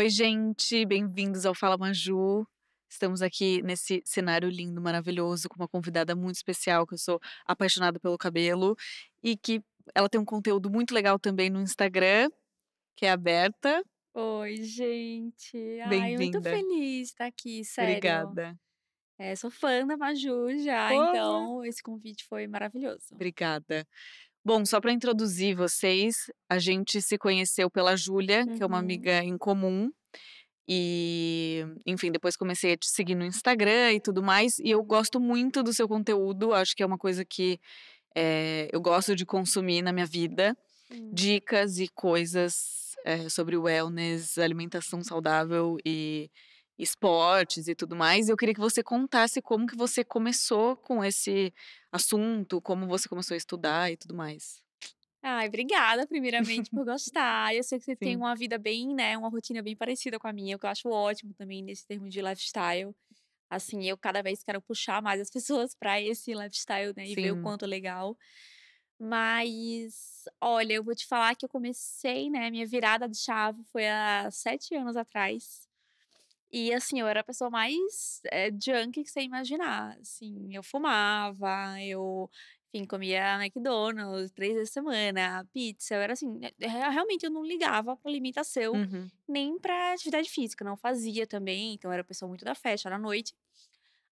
Oi, gente, bem-vindos ao Fala Manju. Estamos aqui nesse cenário lindo, maravilhoso, com uma convidada muito especial, que eu sou apaixonada pelo cabelo e que ela tem um conteúdo muito legal também no Instagram, que é aberta. Oi, gente. Ai, muito feliz de estar aqui, sério. Obrigada. É, sou fã da Maju já, Olá. então esse convite foi maravilhoso. Obrigada. Bom, só para introduzir vocês, a gente se conheceu pela Júlia, uhum. que é uma uhum. amiga em comum. E, enfim, depois comecei a te seguir no Instagram e tudo mais. E eu gosto muito do seu conteúdo, acho que é uma coisa que é, eu gosto de consumir na minha vida. Hum. Dicas e coisas é, sobre wellness, alimentação saudável e esportes e tudo mais. Eu queria que você contasse como que você começou com esse assunto, como você começou a estudar e tudo mais. Ai, obrigada, primeiramente, por gostar. Eu sei que você Sim. tem uma vida bem, né? Uma rotina bem parecida com a minha, o que eu acho ótimo também nesse termo de lifestyle. Assim, eu cada vez quero puxar mais as pessoas para esse lifestyle, né? E Sim. ver o quanto é legal. Mas, olha, eu vou te falar que eu comecei, né? Minha virada de chave foi há sete anos atrás. E assim, eu era a pessoa mais é, eh, junk que você imaginar. Assim, eu fumava, eu enfim, comia McDonald's três vezes por semana, pizza. Eu era assim, né, é, é, realmente eu não ligava pra limitação uhum. nem pra atividade física. Não fazia também, então era pessoa muito da festa, era à noite.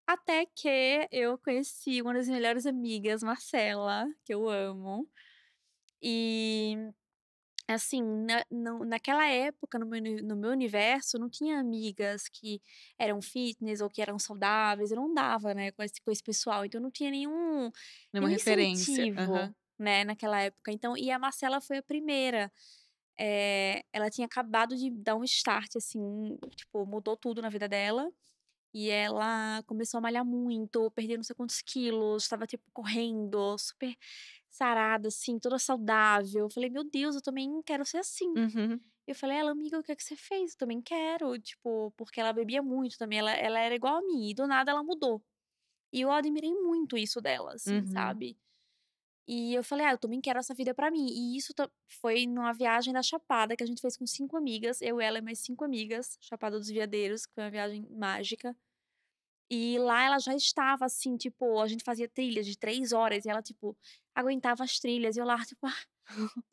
Até que eu conheci uma das melhores amigas, Marcela, que eu amo. E assim, na, naquela época, no meu, no meu universo, não tinha amigas que eram fitness ou que eram saudáveis. Eu não dava, né, com esse, com esse pessoal. Então, não tinha nenhum, nenhum referência. Uhum. né, naquela época. Então, e a Marcela foi a primeira. É, ela tinha acabado de dar um start, assim, tipo, mudou tudo na vida dela. E ela começou a malhar muito, perdeu não sei quantos quilos, estava, tipo, correndo, super sarada, assim, toda saudável. Eu falei, meu Deus, eu também quero ser assim. Uhum. Eu falei, ela, amiga, o que é que você fez? Eu também quero. Tipo, porque ela bebia muito também. Ela, ela era igual a mim. E do nada ela mudou. E eu admirei muito isso dela, assim, uhum. sabe? E eu falei, ah, eu também quero essa vida para mim. E isso foi numa viagem da Chapada que a gente fez com cinco amigas. Eu, ela e mais cinco amigas. Chapada dos Veadeiros, que foi uma viagem mágica. E lá ela já estava assim, tipo, a gente fazia trilhas de três horas e ela, tipo, aguentava as trilhas. E eu lá, tipo, ah,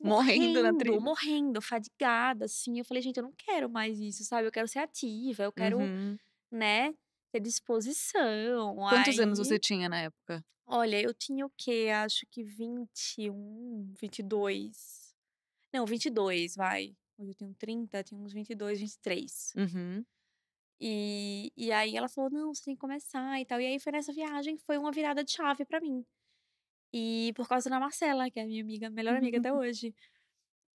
morrendo, morrendo na trilha. Morrendo, fadigada, assim. Eu falei, gente, eu não quero mais isso, sabe? Eu quero ser ativa, eu quero, uhum. né, ter disposição. Quantos Aí, anos você tinha na época? Olha, eu tinha o quê? Acho que 21, 22. Não, 22, vai. Hoje eu tenho 30, tinha uns 22, 23. Uhum. E, e aí ela falou: não, você tem que começar e tal. E aí foi nessa viagem, foi uma virada de chave para mim. E por causa da Marcela, que é minha amiga, melhor amiga até hoje.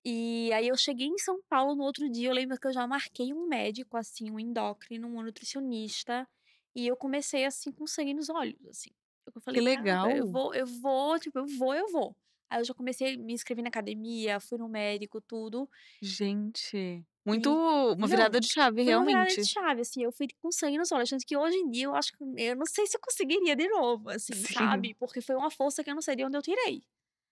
E aí eu cheguei em São Paulo no outro dia, eu lembro que eu já marquei um médico, assim, um endócrino, um nutricionista. E eu comecei, assim, com sangue nos olhos, assim. Eu falei, que legal. Eu vou, eu vou, tipo, eu vou, eu vou. Aí eu já comecei, me inscrevi na academia, fui no médico, tudo. Gente. Muito uma virada não, de chave, realmente. Uma virada de chave, assim, eu fui com sangue nos olhos, tanto que hoje em dia eu acho que eu não sei se eu conseguiria de novo, assim, Sim. sabe? Porque foi uma força que eu não sei de onde eu tirei.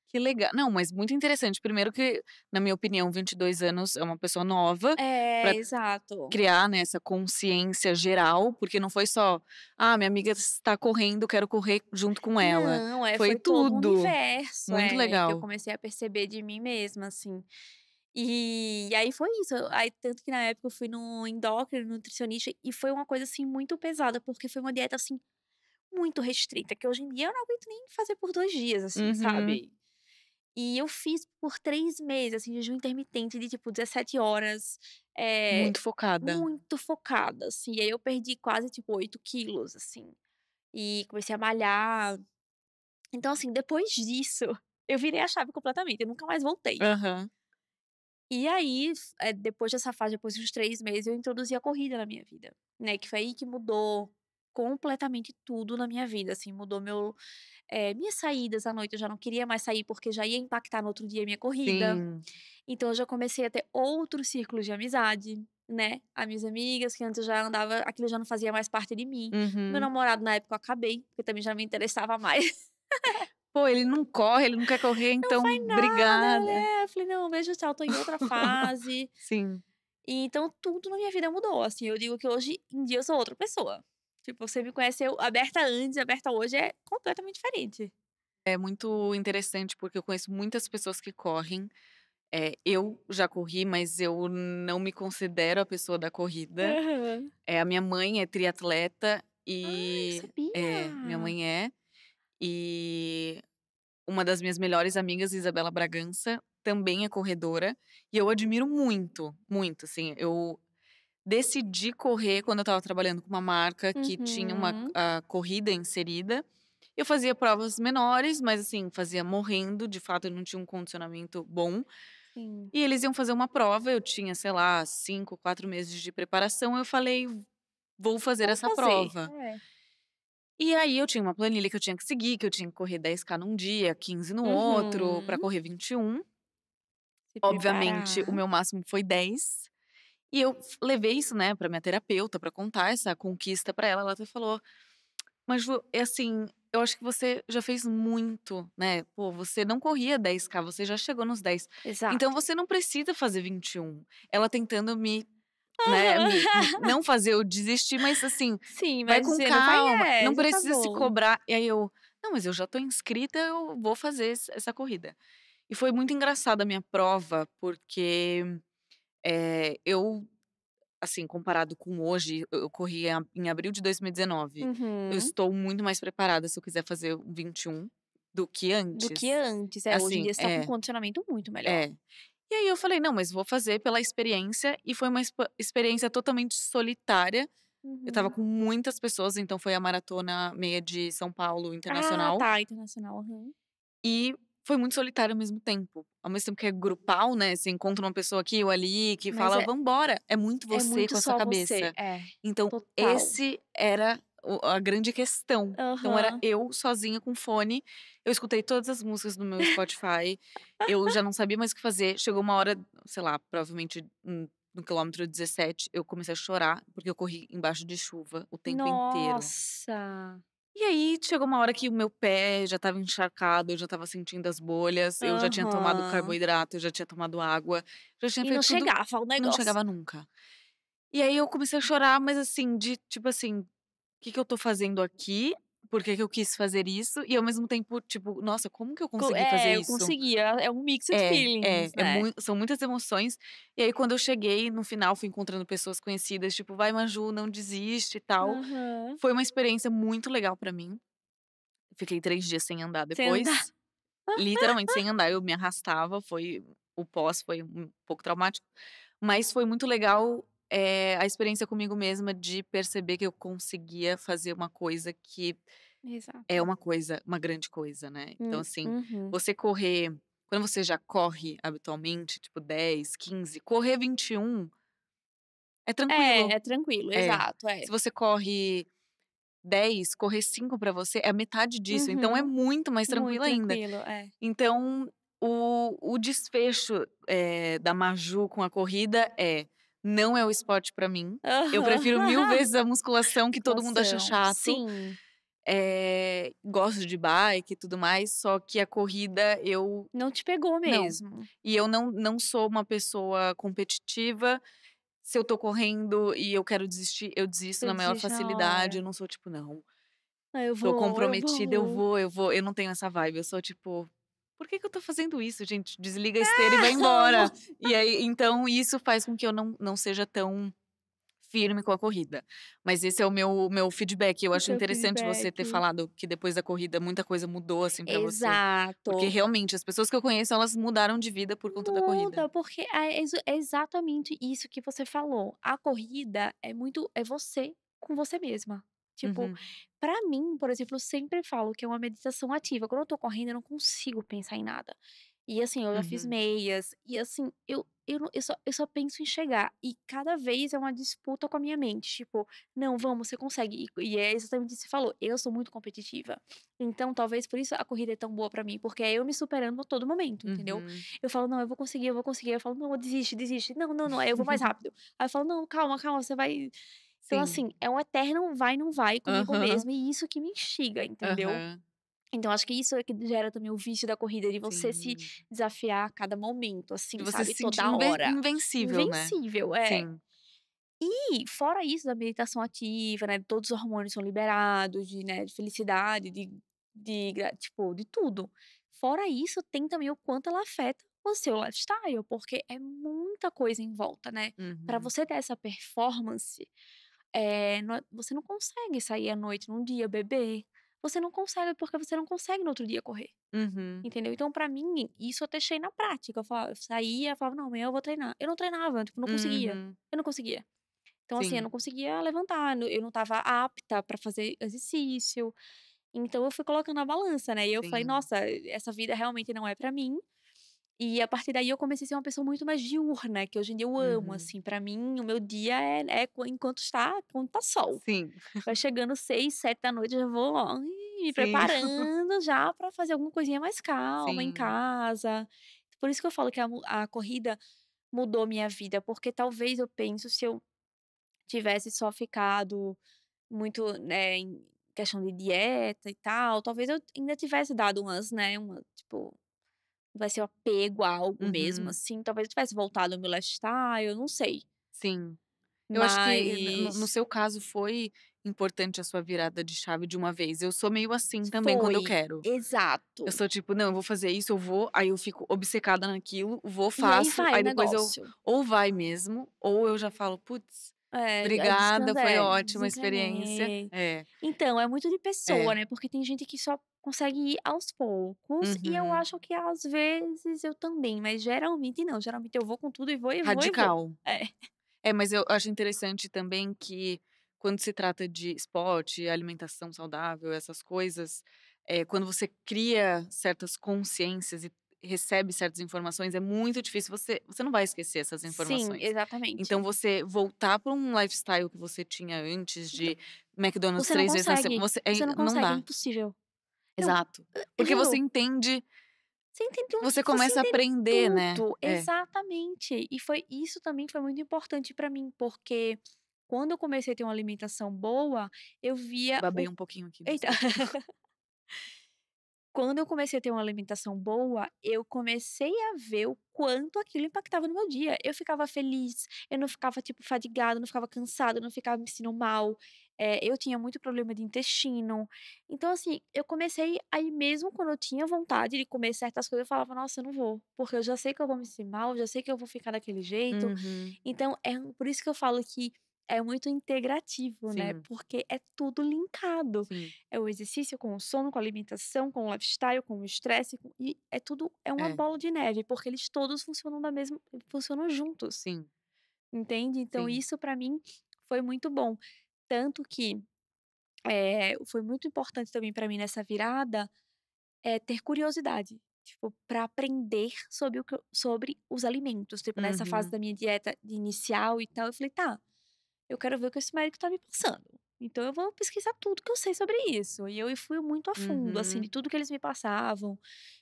Que legal. Não, mas muito interessante. Primeiro que, na minha opinião, 22 anos é uma pessoa nova. É, exato. Criar né, essa consciência geral, porque não foi só, ah, minha amiga está correndo, quero correr junto com ela. Não, é, foi, foi tudo. Todo um universo, muito é, legal. Que eu comecei a perceber de mim mesma, assim. E, e aí foi isso. Aí, tanto que na época eu fui no endócrino, nutricionista, e foi uma coisa assim muito pesada, porque foi uma dieta assim muito restrita, que hoje em dia eu não aguento nem fazer por dois dias, assim, uhum. sabe? E eu fiz por três meses, assim, jejum intermitente de tipo 17 horas. É, muito focada. Muito focada, assim. E aí eu perdi quase tipo 8 quilos, assim. E comecei a malhar. Então, assim, depois disso, eu virei a chave completamente. Eu nunca mais voltei. Uhum. E aí, eh, depois dessa fase, depois de uns três meses, eu introduzi a corrida na minha vida, né? Que foi aí que mudou completamente tudo na minha vida, assim, mudou meu, é, minhas saídas à noite, eu já não queria mais sair porque já ia impactar no outro dia a minha corrida. Sim. Então, eu já comecei a ter outros círculos de amizade, né? As minhas amigas, que antes eu já andava, aquilo já não fazia mais parte de mim. Uhum. Meu namorado, na época, eu acabei, porque também já não me interessava mais pô, ele não corre, ele não quer correr, então não obrigada. Nada, né? Eu falei, não, beijo, tchau, tô em outra fase. Sim. E, então tudo na minha vida mudou, assim, eu digo que hoje em dia eu sou outra pessoa. Tipo, você me conheceu aberta antes, aberta hoje é completamente diferente. É muito interessante porque eu conheço muitas pessoas que correm. É, eu já corri, mas eu não me considero a pessoa da corrida. Uhum. É, a minha mãe é triatleta e Ai, é, sabia. É, minha mãe é. E uma das minhas melhores amigas, Isabela Bragança, também é corredora. E eu admiro muito, muito. Assim, eu decidi correr quando eu estava trabalhando com uma marca que uhum. tinha uma uhum. corrida inserida. Eu fazia provas menores, mas assim, fazia morrendo. De fato, eu não tinha um condicionamento bom. Sim. E eles iam fazer uma prova. Eu tinha, sei lá, cinco, quatro meses de preparação. Eu falei, vou fazer vou essa fazer. prova. É. E aí eu tinha uma planilha que eu tinha que seguir, que eu tinha que correr 10k num dia, 15 no uhum. outro, para correr 21. Se Obviamente, preparar. o meu máximo foi 10. E eu levei isso, né, para minha terapeuta para contar essa conquista para ela, ela até falou: "Mas é assim, eu acho que você já fez muito, né? Pô, você não corria 10k, você já chegou nos 10. Então Exato. Então você não precisa fazer 21. Ela tentando me né? não fazer eu desistir, mas assim, Sim, vai com dizer, calma, não, vai, é, não tá precisa tá se cobrar. E aí eu, não, mas eu já tô inscrita, eu vou fazer essa corrida. E foi muito engraçada a minha prova, porque é, eu, assim, comparado com hoje, eu corri em abril de 2019. Uhum. Eu estou muito mais preparada se eu quiser fazer um 21 do que antes. Do que antes, é. Assim, hoje em assim, dia você é, tá com um é. condicionamento muito melhor. É. E aí eu falei, não, mas vou fazer pela experiência. E foi uma experiência totalmente solitária. Uhum. Eu tava uhum. com muitas pessoas, então foi a maratona meia de São Paulo ah, Internacional. Ah, tá, internacional, uhum. E foi muito solitário ao mesmo tempo. Ao mesmo tempo que é grupal, né? Você encontra uma pessoa aqui ou ali que mas fala, é, vambora. É muito é você é muito com a sua cabeça. Você. É, então, total. esse era a grande questão. Uhum. Então era eu sozinha com fone. Eu escutei todas as músicas do meu Spotify. eu já não sabia mais o que fazer. Chegou uma hora, sei lá, provavelmente no quilômetro 17, eu comecei a chorar porque eu corri embaixo de chuva o tempo Nossa. inteiro. Nossa. E aí chegou uma hora que o meu pé já estava encharcado, eu já estava sentindo as bolhas, uhum. eu já tinha tomado carboidrato, eu já tinha tomado água, já tinha e feito não tudo, chegava o negócio. Não chegava nunca. E aí eu comecei a chorar, mas assim, de tipo assim, que, que eu tô fazendo aqui? Por que, que eu quis fazer isso? E ao mesmo tempo, tipo, nossa, como que eu é, consegui é, fazer eu isso? Eu consegui, é um mix de é, feelings. É, é né? mu são muitas emoções. E aí, quando eu cheguei, no final, fui encontrando pessoas conhecidas, tipo, vai, Maju, não desiste e tal. Uhum. Foi uma experiência muito legal para mim. Fiquei três dias sem andar depois. Sem andar. Literalmente sem andar. Eu me arrastava, foi. O pós foi um pouco traumático. Mas foi muito legal é, a experiência comigo mesma de perceber que eu conseguia fazer uma coisa que é Exato. é uma coisa, uma grande coisa, né? então, hum, assim, uhum. você correr. Quando você já corre habitualmente, tipo 10, 15, correr 21 é tranquilo. É, é tranquilo, é. é exato. É. Se você corre 10, correr 5 para você é a metade disso. Uhum. Então é uhum. muito mais tranquilo, muito tranquilo ainda. É. Então o, o desfecho é, da Maju com a corrida é não é o esporte para mim. Uhum. Eu prefiro mil vezes a musculação que todo mundo acha chato. Sim. É, gosto de bike e tudo mais, só que a corrida eu. Não te pegou mesmo. Não. E eu não, não sou uma pessoa competitiva. Se eu tô correndo e eu quero desistir, eu desisto eu na maior facilidade. Na eu ah. não sou tipo, não. Ah, eu vou, tô comprometida, eu vou. eu vou, eu vou. Eu não tenho essa vibe. Eu sou tipo, por que, que eu tô fazendo isso, gente? Desliga a esteira e é, vai embora. e aí, então, isso faz com que eu não, não seja tão firme com a corrida. Mas esse é o meu, meu feedback. Eu acho interessante feedback. você ter falado que depois da corrida muita coisa mudou, assim, pra Exato. você. Exato. Porque realmente, as pessoas que eu conheço, elas mudaram de vida por conta Muda, da corrida. Muda, porque é, é exatamente isso que você falou. A corrida é muito. É você com você mesma. Tipo, uhum. para mim, por exemplo, eu sempre falo que é uma meditação ativa. Quando eu tô correndo, eu não consigo pensar em nada. E assim, eu já fiz uhum. meias. E assim, eu, eu, eu, só, eu só penso em chegar. E cada vez é uma disputa com a minha mente. Tipo, não, vamos, você consegue. E, é exatamente isso que você falou. Eu sou muito competitiva. Então, talvez por isso a corrida é tão boa para mim. Porque é eu me superando a todo momento, uhum. entendeu? Eu falo, não, eu vou conseguir, eu vou conseguir. Eu falo, não, desiste, desiste. Não, não, não. Aí eu vou mais rápido. Aí eu falo, não, calma, calma, você vai. Então, assim, é um eterno vai, não vai comigo mesmo. E isso que me instiga, entendeu? Então, acho que isso é que gera também o vício da corrida, de você Sim. se desafiar a cada momento, assim, você sabe? Se toda hora. Invencível, né? Invencível, né? é. Sim. E, fora isso da meditação ativa, né? Todos os hormônios são liberados, de, né, de felicidade, de, de, tipo, de tudo. Fora isso, tem também o quanto ela afeta o seu lifestyle, porque é muita coisa em volta, né? Uhum. Para você ter essa performance, é, eh, não, você não consegue sair à noite num dia beber. Você não consegue porque você não consegue no outro dia correr. Uhum. Entendeu? Então, para mim, isso eu deixei na prática. Eu, falava, eu saía, falava, não, amanhã eu vou treinar. Eu não treinava, tipo, não conseguia. Uhum. Eu não conseguia. Então, Sim. assim, eu não conseguia levantar, eu não estava apta para fazer exercício. Então, eu fui colocando a balança, né? E eu Sim. falei, nossa, essa vida realmente não é para mim. E a partir daí eu comecei a ser uma pessoa muito mais diurna, que hoje em dia eu amo, uhum. assim. para mim, o meu dia é, é, enquanto está, quando tá sol. Sim. Vai chegando seis, sete da noite, eu já vou ó, me Sim. preparando já para fazer alguma coisinha mais calma Sim. em casa. Por isso que eu falo que a, a corrida mudou minha vida, porque talvez eu penso se eu tivesse só ficado muito, né, em questão de dieta e tal, talvez eu ainda tivesse dado umas, né, uma, tipo, vai ser o apego a algo uhum. mesmo, assim. Talvez eu tivesse voltado ao meu lifestyle, eu não sei. Sim. Eu Mas... acho que no, no, seu caso foi importante a sua virada de chave de uma vez. Eu sou meio assim também foi. quando eu quero. Exato. Eu sou tipo, não, eu vou fazer isso, eu vou, aí eu fico obcecada naquilo, vou, faço, e aí, vai, aí depois negócio. eu ou vai mesmo, ou eu já falo, putz, é, Obrigada, foi ótima a experiência. É. Então, é muito de pessoa, é. né? Porque tem gente que só consegue ir aos poucos. Uhum. E eu uhum. acho que às vezes eu também, mas geralmente não. Geralmente eu vou com tudo e vou e Radical. vou. Radical. É. é, mas eu acho interessante também que quando se trata de esporte, alimentação saudável, essas coisas, é, quando você cria certas consciências e recebe certas informações, é muito difícil. Você, você não vai esquecer essas informações. Sim, então, exatamente. Então, você voltar para um lifestyle que você tinha antes de McDonald's três vezes na semana. Você, é você não, consegue, é não dá. É impossível. Exato. Eu, eh, eu, Porque você entende. Você entende um, Você começa você a aprender, né? tudo. né? Exatamente. É. E foi isso também foi muito importante para mim, porque quando eu comecei a ter uma alimentação boa, eu via. Babei o... um pouquinho aqui. Eita. quando eu comecei a ter uma alimentação boa, eu comecei a ver o quanto aquilo impactava no meu dia. Eu ficava feliz, eu não ficava, tipo, fadigada, não ficava cansada, não ficava me sentindo mal. É, eu tinha muito problema de intestino. Então, assim, eu comecei aí mesmo quando eu tinha vontade de comer certas coisas, eu falava, nossa, eu não vou. Porque eu já sei que eu vou me sentir mal, já sei que eu vou ficar daquele jeito. Uhum. Então, é por isso que eu falo que é muito integrativo, né, Sim. né? Porque é tudo linkado. Sim. É o exercício com o sono, com a alimentação, com o lifestyle, com o estresse, com... e é tudo é uma é. bola de neve, porque eles todos funcionam da mesma, funcionam juntos. Sim. Entende? Então Sim. isso para mim foi muito bom, tanto que é, foi muito importante também para mim nessa virada é ter curiosidade tipo, para aprender sobre, o que, sobre os alimentos. Tipo, uhum. nessa fase uhum. da minha dieta inicial e tal, eu falei, tá, eu quero ver o que esse médico tá me passando. Então eu vou pesquisar tudo que eu sei sobre isso. E eu fui muito a fundo, assim, uhum. assim, de tudo que eles me passavam.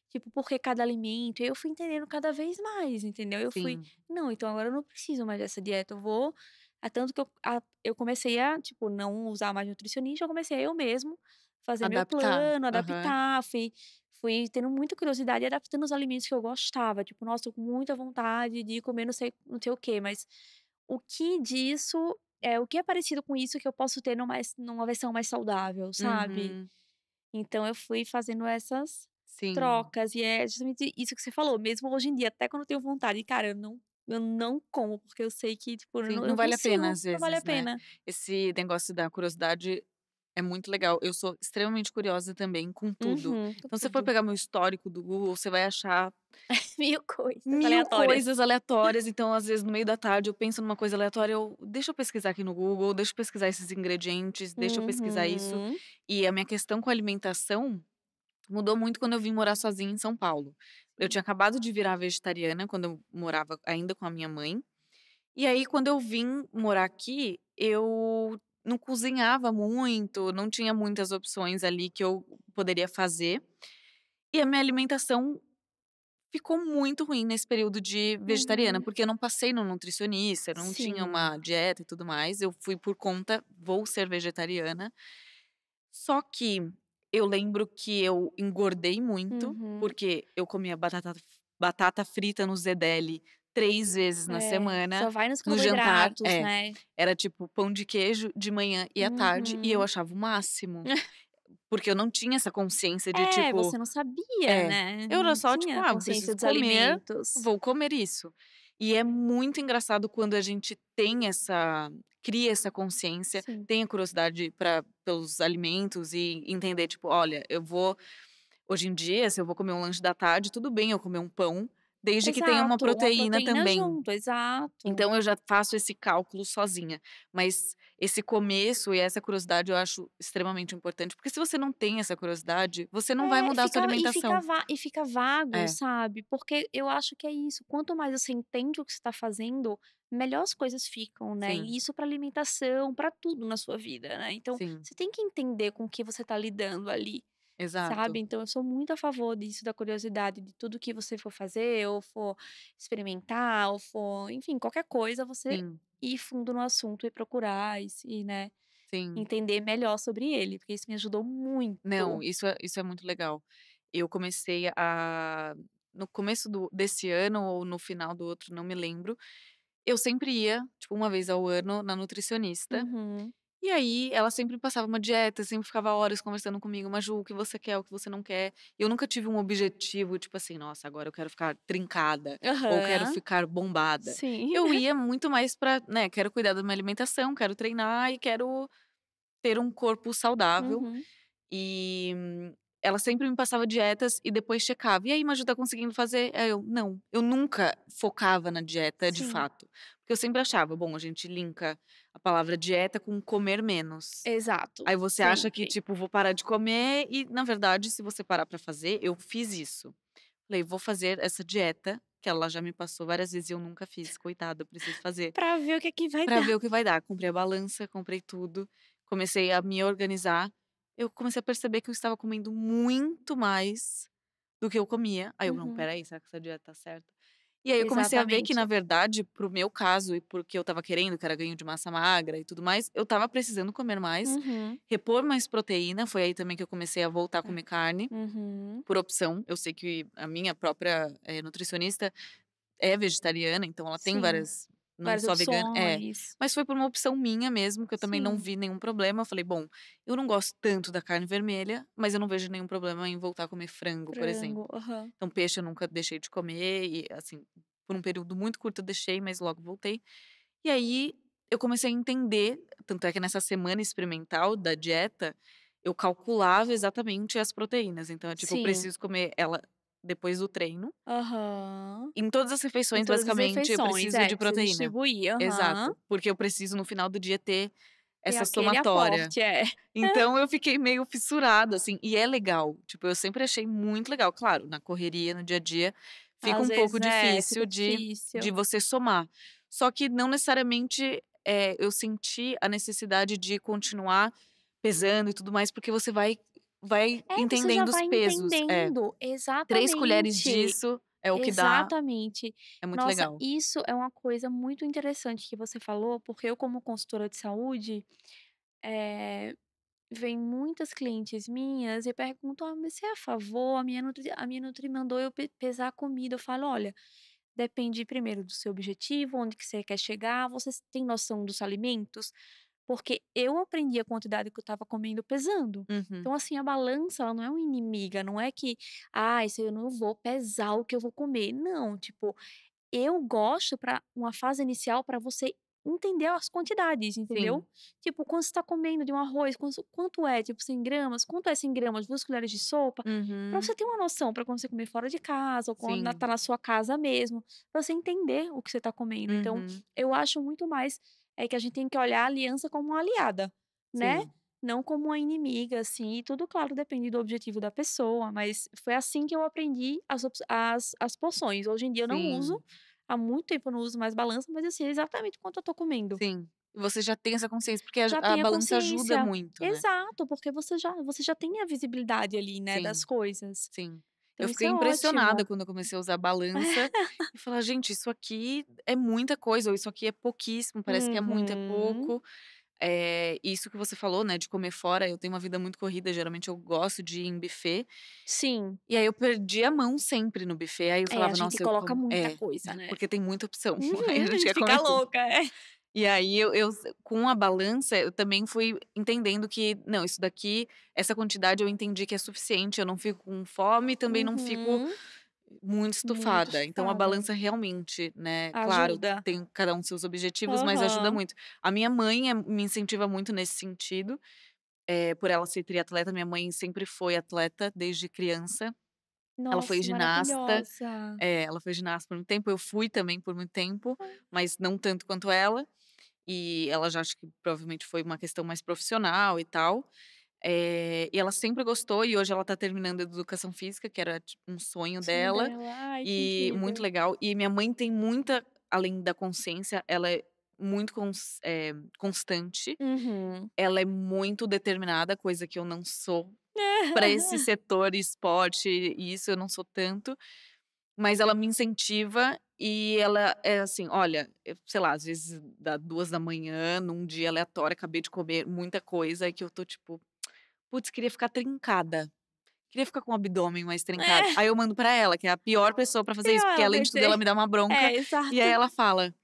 Tipo, por que cada alimento? E eu fui entendendo cada vez mais, entendeu? Eu Sim. fui, não, então agora eu não preciso mais dessa dieta, eu vou. A tanto que eu, a, eu comecei a, tipo, não usar mais nutricionista, eu comecei a eu mesmo fazer adaptar. meu plano, adaptar, uhum. fui, fui tendo muita curiosidade e adaptando os alimentos que eu gostava. Tipo, nossa, tô com muita vontade de comer não sei, não sei o quê, mas o que disso é, o que é parecido com isso que eu posso ter numa, numa versão mais saudável, sabe? Uhum. Então eu fui fazendo essas Sim. trocas. E é justamente isso que você falou. Mesmo hoje em dia, até quando eu tenho vontade, cara, eu não eu não como, porque eu sei que, tipo, Sim, não, não, vale consigo, a pena, às vezes. Não vale a né? pena. Esse negócio da curiosidade é muito legal. Eu sou extremamente curiosa também com tudo. Uhum, então, se você for pegar meu histórico do Google, você vai achar mil coisas mil aleatórias. coisas aleatórias. Então, às vezes, no meio da tarde, eu penso numa coisa aleatória, eu deixa eu pesquisar aqui no Google, deixa eu pesquisar esses ingredientes, deixa uhum. eu pesquisar isso. Uhum. E a minha questão com a alimentação mudou muito quando eu vim morar sozinha em São Paulo. Eu tinha acabado de virar vegetariana quando eu morava ainda com a minha mãe. E aí, quando eu vim morar aqui, eu não cozinhava muito, não tinha muitas opções ali que eu poderia fazer. E a minha alimentação ficou muito ruim nesse período de vegetariana, uhum. porque eu não passei no nutricionista, não Sim. tinha uma dieta e tudo mais. Eu fui por conta, vou ser vegetariana. Só que eu lembro que eu engordei muito, uhum. porque eu comia batata, batata frita no Zedeli três vezes é, na semana. Só vai nos no jantar, é. né? Era tipo pão de queijo de manhã e à uhum. tarde. E eu uhum. achava o máximo. Porque eu não tinha essa consciência de, é, tipo... você não sabia, é. né? Eu era só, não tipo, ah, preciso comer, alimentos. vou comer isso. E é muito engraçado quando a gente tem essa... Cria essa consciência, Sim. tem a curiosidade pra, pelos alimentos e entender, tipo, olha, eu vou... Hoje em dia, se eu vou comer um lanche da tarde, tudo bem eu comer um pão, Desde exato, que tenha uma proteína, uma proteína também. Junto, exato. Então eu já faço esse cálculo sozinha. Mas esse começo e essa curiosidade eu acho extremamente importante. Porque se você não tem essa curiosidade, você não é, vai mudar fica, a sua alimentação. E fica, e fica vago, é. sabe? Porque eu acho que é isso. Quanto mais você entende o que você está fazendo, melhores coisas ficam, né? Sim. E isso para alimentação, para tudo na sua vida, né? Então, Sim. você tem que entender com o que você está lidando ali. Exato. Sabe? Então eu sou muito a favor disso, da curiosidade, de tudo que você for fazer, ou for experimentar, ou for, enfim, qualquer coisa, você Sim. ir fundo no assunto e procurar e, né? Sim. Entender melhor sobre ele, porque isso me ajudou muito. Não, isso é, isso é muito legal. Eu comecei a. No começo do, desse ano ou no final do outro, não me lembro. Eu sempre ia, tipo, uma vez ao ano, na nutricionista. Uhum. E aí ela sempre passava uma dieta, sempre ficava horas conversando comigo, mas o que você quer, o que você não quer. Eu nunca tive um objetivo, tipo assim, nossa, agora eu quero ficar trincada uhum. ou quero ficar bombada. Sim. Eu ia muito mais pra, né, quero cuidar da minha alimentação, quero treinar e quero ter um corpo saudável. Uhum. E hum, ela sempre me passava dietas e depois checava. E aí, Maju, tá conseguindo fazer? Eu, não. Eu nunca focava na dieta, Sim. de fato. Porque eu sempre achava, bom, a gente linka a palavra dieta com comer menos. Exato. Aí você sempre. acha que, tipo, vou parar de comer e, na verdade, se você parar para fazer, eu fiz isso. Falei, vou fazer essa dieta que ela já me passou várias vezes e eu nunca fiz. Coitada, eu preciso fazer. pra ver o que, é que vai pra dar. Pra ver o que vai dar. Comprei a balança, comprei tudo. Comecei a me organizar. Eu comecei a perceber que eu estava comendo muito mais do que eu comia. Aí eu, uhum. não, peraí, será que essa dieta tá certa? E aí eu comecei Exatamente. a ver que, na verdade, pro meu caso e porque eu tava querendo, que era ganho de massa magra e tudo mais, eu tava precisando comer mais, uhum. repor mais proteína. Foi aí também que eu comecei a voltar a hum. comer carne, uhum. por opção. Eu sei que a minha própria é, nutricionista é vegetariana, então ela tem várias não Várias só opções. vegana. É. Mas foi por uma opção minha mesmo, que eu também Sim. não vi nenhum problema. Eu falei, bom, eu não gosto tanto da carne vermelha, mas eu não vejo nenhum problema em voltar a comer frango, frango por exemplo. Uhum. Então, peixe eu nunca deixei de comer, e assim, por um período muito curto eu deixei, mas logo voltei. E aí eu comecei a entender, tanto é que nessa semana experimental da dieta, eu calculava exatamente as proteínas. Então, é tipo, Sim. eu preciso comer ela depois do treino. Uhum. Em todas as refeições, todas basicamente, as refeições, eu preciso é, de proteína. Distribuir, uhum. Exato. Porque eu preciso, no final do dia, ter essa é somatória. Aporte, é. Então eu fiquei meio fissurada, assim, e é legal. Tipo, eu sempre achei muito legal. Claro, na correria, no dia a dia, fica Às um pouco difícil, é, difícil, De, de você somar. Só que não necessariamente é, eu senti a necessidade de continuar pesando e tudo mais, porque você vai vai é, entendendo os pesos. É. Entendendo. É. Exatamente. Três colheres disso é o que Exatamente. dá. Exatamente. É muito Nossa, legal. Isso é uma coisa muito interessante que você falou, porque eu, como consultora de saúde, é, vem muitas clientes minhas e perguntam: ah, você é a favor? A minha, nutri, a minha Nutri mandou eu pesar a comida. Eu falo: olha, depende primeiro do seu objetivo, onde que você quer chegar, você tem noção dos alimentos? Porque eu aprendi a quantidade que eu estava comendo pesando. Uhum. Então, assim, a balança, ela não é uma inimiga. Não é que, ah, isso eu não vou pesar o que eu vou comer. Não, tipo, eu gosto para uma fase inicial para você entender as quantidades, entendeu? Sim. Tipo, quando você tá comendo de um arroz, quanto, quanto, é, tipo, 100 gramas, quanto é 100 gramas, duas colheres de sopa, uhum. pra você ter uma noção, para quando você comer fora de casa, ou quando Sim. tá na sua casa mesmo, pra você entender o que você tá comendo. Então, uhum. Então, eu acho muito mais é que a gente tem que olhar a aliança como uma aliada, né? Sim. Não como uma inimiga, assim. E tudo, claro, depende do objetivo da pessoa, mas foi assim que eu aprendi as, as, as poções. Hoje em dia eu não Sim. uso, há muito tempo eu não uso mais balança, mas eu assim, sei é exatamente quanto eu tô comendo. Sim. Você já tem essa consciência, porque já a, a balança ajuda muito. Né? Exato, porque você já, você já tem a visibilidade ali, né, Sim. das coisas. Sim. Então, eu fiquei é impressionada ótimo. quando eu comecei a usar a balança e falar, gente, isso aqui é muita coisa, ou isso aqui é pouquíssimo, parece uhum. que é muito, é uhum. pouco. É, isso que você falou, né, de comer fora, eu tenho uma vida muito corrida, geralmente eu gosto de ir em buffet. Sim. E aí eu perdi a mão sempre no buffet, aí eu falava, é, a gente nossa, coloca eu como... muita é, coisa, né? Porque tem muita opção. Hum, aí a gente, a uhum, gente fica louca, tudo. é. E aí eu, eu, com a balança, eu também fui entendendo que, não, isso daqui, essa quantidade eu entendi que é suficiente, eu não fico com fome, também uhum. não fico uhum. muito estufada. Muito então a balança realmente, né, ajuda. claro, tem cada um seus objetivos, uhum. mas ajuda muito. A minha mãe é, me incentiva muito nesse sentido. É, por ela ser triatleta, minha mãe sempre foi atleta desde criança. Nossa, ela foi ginasta. É, ela foi ginasta por muito tempo. Eu fui também por muito tempo, hum. mas não tanto quanto ela e ela já acho que provavelmente foi uma questão mais profissional e tal. É, e ela sempre gostou e hoje ela está terminando educação física, que era tipo, um sonho Sim, dela. Ai, e muito legal. E minha mãe tem muita, além da consciência, ela é muito cons, é, constante. Uhum. Ela é muito determinada, coisa que eu não sou para esse setor esporte e isso eu não sou tanto mas ela me incentiva e ela é assim, olha, sei lá, às vezes dá duas da manhã, num dia aleatório, acabei de comer muita coisa e que eu tô tipo, putz, queria ficar trincada. Queria ficar com o abdômen mais trincado. É. Aí eu mando para ela, que é a pior pessoa para fazer pior, isso, porque além de tudo ela me dá uma bronca. É, e aí ela fala: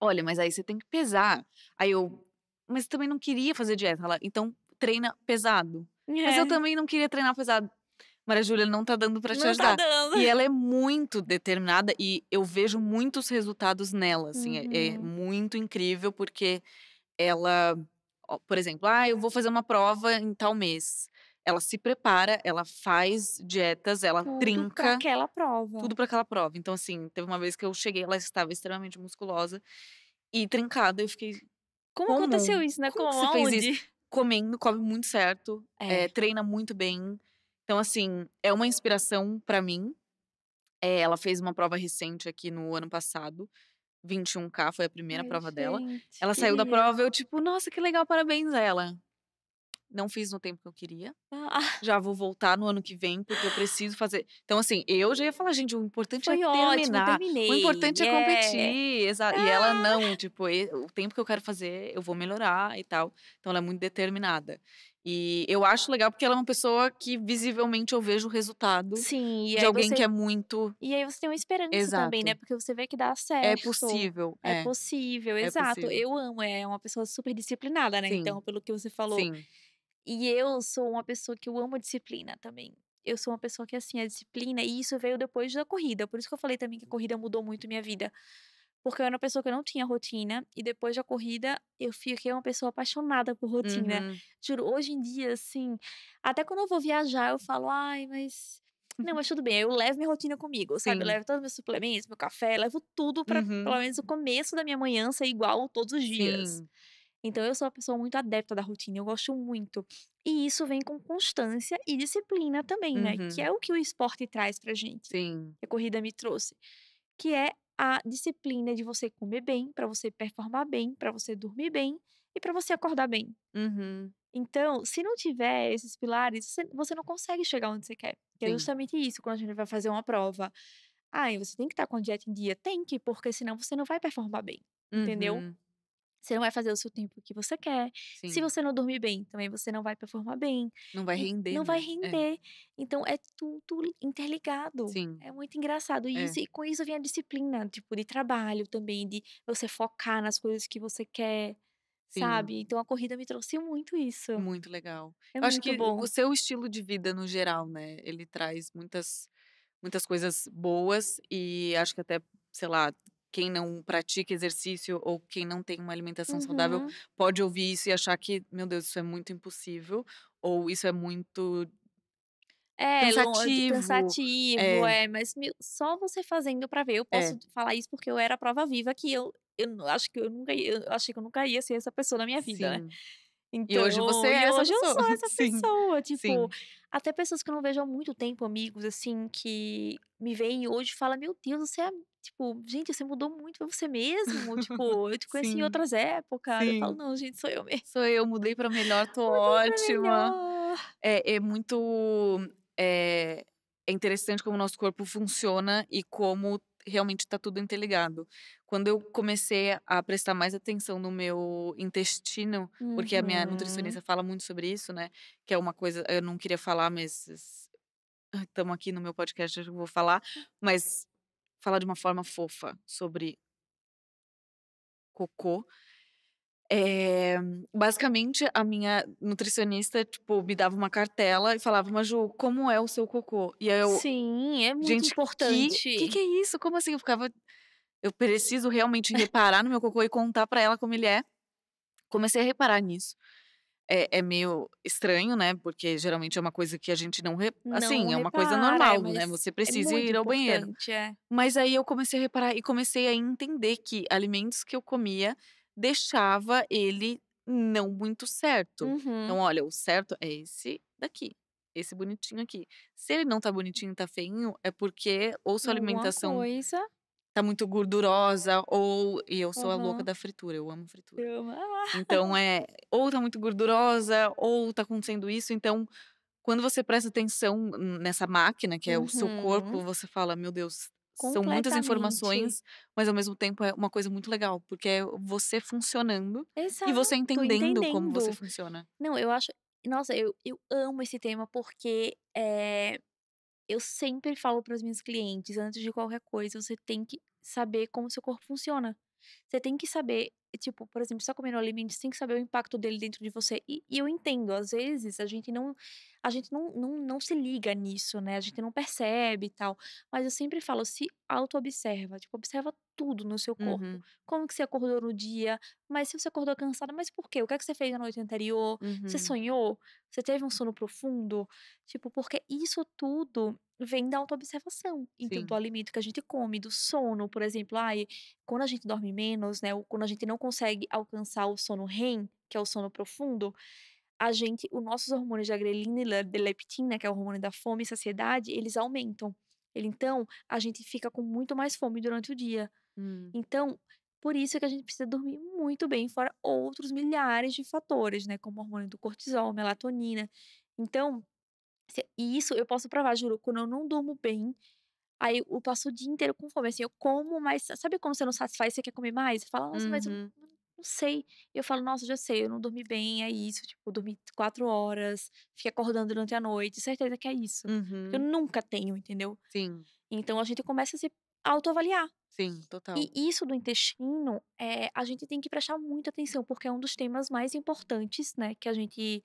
Olha, mas aí você tem que pesar. Aí eu, mas também não queria fazer dieta. Ela, então treina pesado. É. Mas eu é. também não queria treinar pesado. Maria Júlia, não tá dando para te tá ajudar. Tá dando. E ela é muito determinada e eu vejo muitos resultados nela, assim, uhum. é, é uhum. muito incrível porque ela, por exemplo, ah, eu vou fazer uma prova em tal mês ela se prepara, ela faz dietas, ela tudo trinca. Tudo para aquela prova. Tudo para aquela prova. Então, assim, teve uma vez que eu cheguei, ela estava extremamente musculosa e trincada. Eu fiquei. Como, como? aconteceu isso, né? Como, como você onde? fez isso? Comendo, come muito certo, é. É, treina muito bem. Então, assim, é uma inspiração para mim. É, ela fez uma prova recente aqui no ano passado. 21K foi a primeira Ai, prova gente, dela. Ela saiu legal. da prova, eu tipo, nossa, que legal, parabéns a ela. Não fiz no tempo que eu queria. Ah. Já vou voltar no ano que vem, porque eu preciso fazer. Então, assim, eu já ia falar, gente, o importante é foi é terminar. terminei. O importante yeah. é competir. Exato. Ah. E ela ah. não, tipo, o tempo que eu quero fazer, eu vou melhorar e tal. Então, ela é muito determinada. E eu acho legal porque ela é uma pessoa que visivelmente eu vejo o resultado Sim, de alguém você... que é muito. E aí você tem uma esperança exato. também, né? Porque você vê que dá é certo. É possível. É, é. possível, é exato. possível. Eu amo, é uma pessoa super disciplinada, né? Sim. Então, pelo que você falou. Sim. E eu sou uma pessoa que eu amo disciplina também eu sou uma pessoa que, assim, a disciplina, e isso veio depois da corrida. Por isso que eu falei também que a corrida mudou muito minha vida. Porque eu era uma pessoa que não tinha rotina. E depois da corrida, eu fiquei uma pessoa apaixonada por rotina. Uhum. Juro, hoje em dia, assim. Até quando eu vou viajar, eu falo, ai, mas. Não, uhum. mas tudo bem, eu levo minha rotina comigo, sabe? Sim. Eu levo todos os meus suplementos, meu café, levo tudo para uhum. pelo menos o começo da minha manhã ser igual todos os dias. Sim. Então eu sou uma pessoa muito adepta da rotina, eu gosto muito. E isso vem com constância e disciplina também, uhum. né? Que uhum. é o que o esporte traz pra gente. Sim. Que a corrida me trouxe. Que é a disciplina de você comer bem, para você performar bem, para você dormir bem e para você acordar bem. Uhum. Então, se não tiver esses pilares, você não consegue chegar onde você quer. Que é justamente isso quando a gente vai fazer uma prova. Ah, você tem que estar com a dieta em dia? Tem que, porque senão você não vai performar bem. Uhum. Entendeu? Você não vai fazer o seu tempo que você quer. Sim. Se você não dormir bem, também você não vai performar bem. Não vai render. Não né? vai é. render. É. Então é tudo interligado. Sim. É muito engraçado. E, é. isso, e com isso vem a disciplina, tipo, de trabalho também, de você focar nas coisas que você quer. Sim. Sabe? Então a corrida me trouxe muito isso. Muito legal. É Eu muito acho que bom. o seu estilo de vida no geral, né? Ele traz muitas muitas coisas boas e acho que até, sei lá, quem não pratica exercício ou quem não tem uma alimentação uhum. saudável pode ouvir isso e achar que, meu Deus, isso é muito impossível ou isso é muito é, cansativo. cansativo, é. é. mas só você fazendo para ver. Eu posso é. falar isso porque eu era prova viva que eu, eu acho que eu nunca eu achei que eu nunca ia ser essa pessoa na minha vida, né? Sim. né? Então, e hoje você então, é essa hoje pessoa. eu sou essa Sim. pessoa, tipo, Sim. até pessoas que eu não vejo há muito tempo, amigos assim que me veem hoje e falam: "Meu Deus, você é tipo, gente, você mudou muito pra você mesmo. tipo, eu te conheci Sim. em outras épocas. Sim. Eu falo, não, gente, sou eu mesmo. Sou eu, mudei pra melhor, tô mudei ótima. Melhor. É, é muito. É, é interessante como o nosso corpo funciona e como realmente está tudo interligado. Quando eu comecei a prestar mais atenção no meu intestino, uhum. porque a minha uhum. nutricionista fala muito sobre isso, né? Que é uma coisa, eu não queria falar, mas estamos aqui no meu podcast, eu vou falar. Mas falar de uma forma fofa sobre cocô. É, basicamente, a minha nutricionista, tipo, me dava uma cartela e falava, Maju, como é o seu cocô? E eu. Sim, é muito gente, importante. O que, que, que, é isso? Como assim? Eu ficava. Eu preciso realmente reparar no meu cocô e contar para ela como ele é. Comecei a reparar nisso é, é, meio estranho, né? Porque geralmente é uma coisa que a gente não. Re... não assim, repara, é uma coisa normal, né? Você é precisa é ir ao banheiro. É. Mas aí eu comecei a reparar e comecei a entender que alimentos que eu comia deixava ele não muito certo. Então, uhum. Então, olha, o certo é esse daqui. Esse bonitinho aqui. Se ele não tá bonitinho, tá feinho, é porque ou sua Alguma alimentação coisa tá muito gordurosa, ou. E eu sou uhum. a louca da fritura, eu amo fritura. Eu amo. Ah. Então é. Ou tá muito gordurosa, ou tá acontecendo isso. Então, quando você presta atenção nessa máquina, que é uhum. o seu uhum. corpo, você fala, meu Deus, são muitas informações, mas ao mesmo tempo é uma coisa muito legal, porque é você funcionando Exato, e você entendendo, entendendo, como você funciona. Não, eu acho. Nossa, eu, eu amo esse tema porque é, eu sempre falo para os meus clientes, antes de qualquer coisa, você tem que saber como seu corpo funciona. Você tem que saber tipo, por exemplo, só tá comendo alimento, você tem que saber o impacto dele dentro de você. E, e, eu entendo, às vezes a gente não a gente não, não, não se liga nisso, né? A gente não percebe e tal. Mas eu sempre falo, se auto-observa, tipo, observa tudo no seu corpo. Uhum. Como que você acordou no dia? Mas se você acordou cansada, mas por quê? O que é que você fez na noite anterior? Uhum. Você sonhou? Você teve um sono profundo? Tipo, porque isso tudo vem da autoobservação. Então, Sim. do alimento que a gente come, do sono, por exemplo, ai, quando a gente dorme menos, né, ou quando a gente não consegue alcançar o sono REM, que é o sono profundo, a gente, os nossos hormônios da grelina e da leptina, né, que é o hormônio da fome e saciedade, eles aumentam. Ele, então, a gente fica com muito mais fome durante o dia. Hum. Então, por isso é que a gente precisa dormir muito bem, fora outros milhares de fatores, né? Como o hormônio do cortisol, melatonina. Então, e isso eu posso provar, juro, quando eu não durmo bem, aí eu passo o dia inteiro com fome. Assim, eu como, mas sabe como você não satisfaz, você quer comer mais? Você fala, nossa, uhum. mas eu uhum. não, não sei. Eu falo, nossa, já sei, eu não dormi bem, é isso. Tipo, dormi quatro horas, fiquei acordando durante a noite, certeza que é isso. Uhum. Eu nunca tenho, entendeu? Sim. Então a gente começa a se autoavaliar. Sim, total. E isso do intestino, é, a gente tem que prestar muita atenção, porque é um dos temas mais importantes, né, que a gente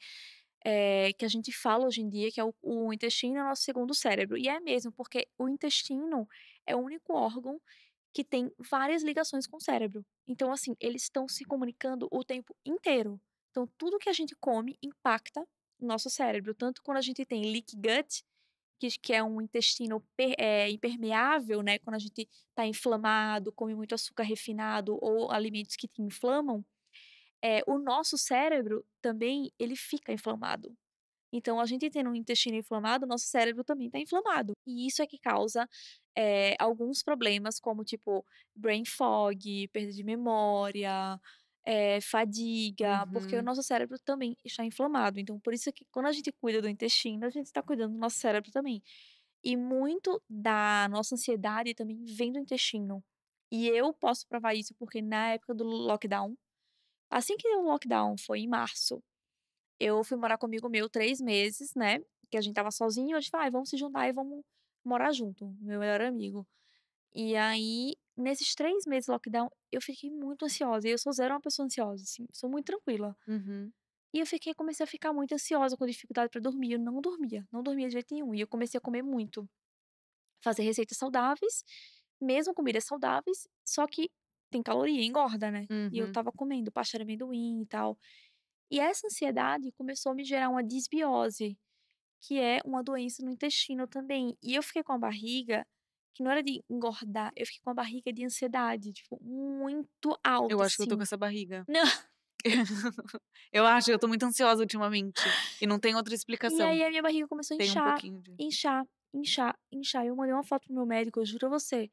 é, que a gente fala hoje em dia, que é o, o intestino é o nosso segundo cérebro. E é mesmo, porque o intestino é o único órgão que tem várias ligações com o cérebro. Então, assim, eles estão se comunicando o tempo inteiro. Então, tudo que a gente come impacta o nosso cérebro. Tanto quando a gente tem leak gut, que, é um intestino é, impermeável, né? Quando a gente está inflamado, come muito açúcar refinado ou alimentos que te inflamam, é, o nosso cérebro também ele fica inflamado. Então, a gente tendo um intestino inflamado, nosso cérebro também está inflamado. E isso é que causa é, alguns problemas, como tipo brain fog, perda de memória, é, fadiga, uhum. porque o uhum. nosso cérebro também está inflamado. Então, por isso que quando a gente cuida do intestino, a gente está cuidando do nosso cérebro também. E muito da nossa ansiedade também vem do intestino. E eu posso provar isso porque na época do lockdown, Assim que o lockdown foi em março, eu fui morar comigo meu três meses, né? Que a gente tava sozinho, eu disse, ah, vamos se juntar e vamos morar junto, meu melhor amigo. E aí, nesses três meses de lockdown, eu fiquei muito ansiosa. E eu sou zero uma pessoa ansiosa, assim, sou muito tranquila. Uhum. E eu fiquei, comecei a ficar muito ansiosa, com dificuldade para dormir. Eu não dormia, não dormia de jeito nenhum. E eu comecei a comer muito. Fazer receitas saudáveis, mesmo comidas saudáveis, só que tem caloria, engorda, né? Uhum. E eu uhum. tava comendo pasta de amendoim e tal. E essa ansiedade começou a me gerar uma disbiose, que é uma doença no intestino também. E eu fiquei com a barriga que não era de engordar, eu fiquei com a barriga de ansiedade, tipo, muito alta. Eu acho assim. que eu tô com assim. essa barriga. Não. eu acho, eu tô muito ansiosa ultimamente. E não tem outra explicação. E aí a minha barriga começou a inchar. Um de... Inchar, inchar, inchar. Eu mandei uma foto pro meu médico, eu juro a você.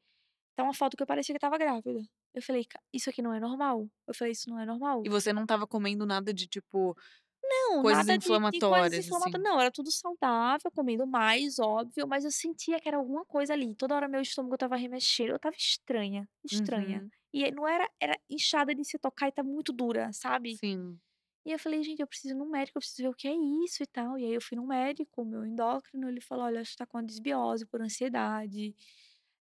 Tá uma foto que eu parecia que tava grávida. Eu falei, isso aqui não é normal. Eu falei, isso não é normal. E você não tava comendo nada de tipo. Não, coisas nada inflamatórias. De, de coisas inflamatórias. Assim. Não, era tudo saudável, comendo mais, óbvio, mas eu sentia que era alguma coisa ali. Toda hora meu estômago tava remexendo, eu tava estranha, estranha. Uhum. E não era, era inchada de se tocar e tá muito dura, sabe? Sim. E eu falei, gente, eu preciso ir num médico, eu preciso ver o que é isso e tal. E aí eu fui num médico, meu endócrino, ele falou: olha, que tá com uma desbiose por ansiedade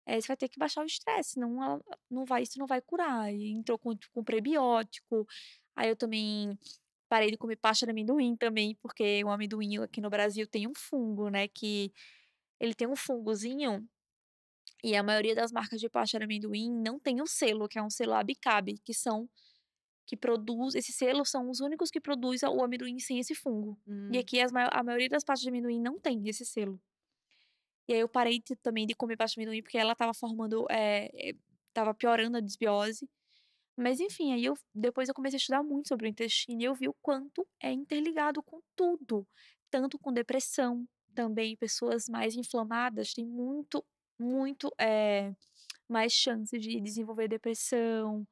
é, você vai ter que baixar o estresse, senão não vai, isso não vai curar. E entrou com, com prebiótico. Aí eu também parei de comer pasta de amendoim também, porque o amendoim aqui no Brasil tem um fungo, né? Que ele tem um fungozinho. E a maioria das marcas de pasta de amendoim não tem um selo, que é um selo Abicab, que são que produz, esses selos são os únicos que produzem o amendoim sem esse fungo. Hum. E aqui as, a maioria das pastas de amendoim não tem esse selo. E aí eu parei de, também de comer bastante amendoim, porque ela tava formando. É, tava piorando a desbiose. Mas enfim, aí eu depois eu comecei a estudar muito sobre o intestino e eu vi o quanto é interligado com tudo, tanto com depressão, também pessoas mais inflamadas têm muito, muito é, mais chance de desenvolver depressão,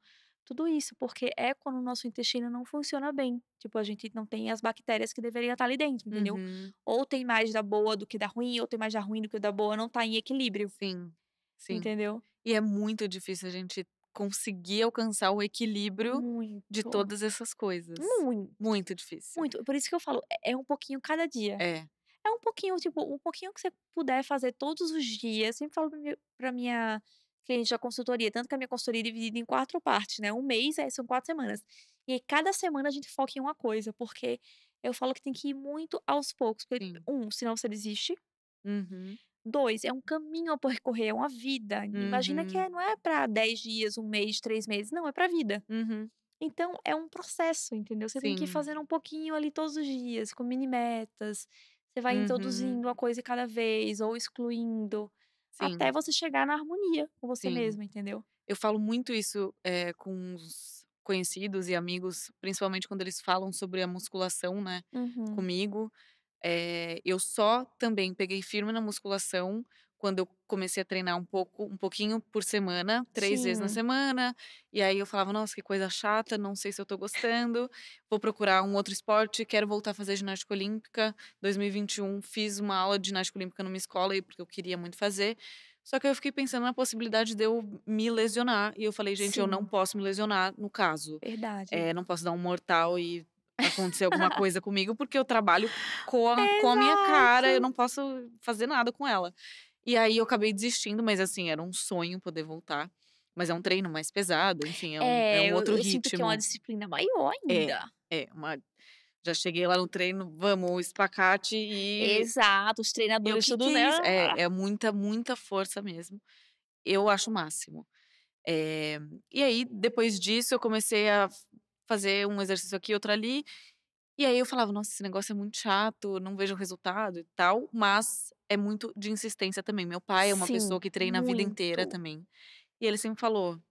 tudo isso, porque é quando o nosso intestino não funciona bem. Tipo, a gente não tem as bactérias que deveriam estar ali dentro, entendeu? Uhum. Ou tem mais da boa do que da ruim, ou tem mais da ruim do que da boa, não tá em equilíbrio. Sim. Sim. Entendeu? E é muito difícil a gente conseguir alcançar o equilíbrio muito. de todas essas coisas. Muito. Muito difícil. Muito. Por isso que eu falo, é, é um pouquinho cada dia. É. É um pouquinho, tipo, um pouquinho que você puder fazer todos os dias. Eu sempre falo pra minha cliente da consultoria. Tanto que a minha consultoria é dividida em quatro partes, né? Um mês, é, são quatro semanas. E aí, cada semana a gente foca em uma coisa, porque eu falo que tem que ir muito aos poucos. Porque, um, senão você desiste. Uhum. Dois, é um caminho a percorrer, é uma vida. Uhum. Imagina que uhum. é, não é para dez dias, um mês, três meses, não, é para vida. Uhum. Então, é um processo, entendeu? Você Sim. tem que ir fazendo um pouquinho ali todos os dias, com mini metas. Você vai uhum. introduzindo uma coisa cada vez, ou excluindo. Sim. até você chegar na harmonia com você mesmo, entendeu? Eu falo muito isso é, com os conhecidos e amigos, principalmente quando eles falam sobre a musculação, né? Uhum. Comigo. É, eu só também peguei firme na musculação quando eu comecei a treinar um pouco, um pouquinho por semana, três Sim. vezes na semana. E aí eu falava, nossa, que coisa chata, não sei se eu tô gostando. Vou procurar um outro esporte, quero voltar a fazer ginástica olímpica. 2021 fiz uma aula de ginástica olímpica numa escola aí porque eu queria muito fazer. Só que eu fiquei pensando na possibilidade de eu me lesionar e eu falei, gente, Sim. eu não posso me lesionar no caso. Verdade. É, não posso dar um mortal e acontecer alguma coisa comigo, porque eu trabalho com a, com a, minha cara, eu não posso fazer nada com ela. E aí eu acabei desistindo, mas assim, era um sonho poder voltar. Mas é um treino mais pesado, enfim, é um, é, é um outro eu, eu ritmo. Eu sinto que é uma disciplina maior é, ainda. É, é uma já cheguei lá no treino, vamos, espacate e. Exato, os é treinadores, tudo, né? É, ah. é, muita, muita força mesmo. Eu acho o máximo. É... E aí, depois disso, eu comecei a fazer um exercício aqui, outro ali. E aí eu falava, nossa, esse negócio é muito chato, não vejo resultado e tal, mas é muito de insistência também. Meu pai é uma Sim, pessoa que treina muito. a vida inteira também. E ele sempre falou: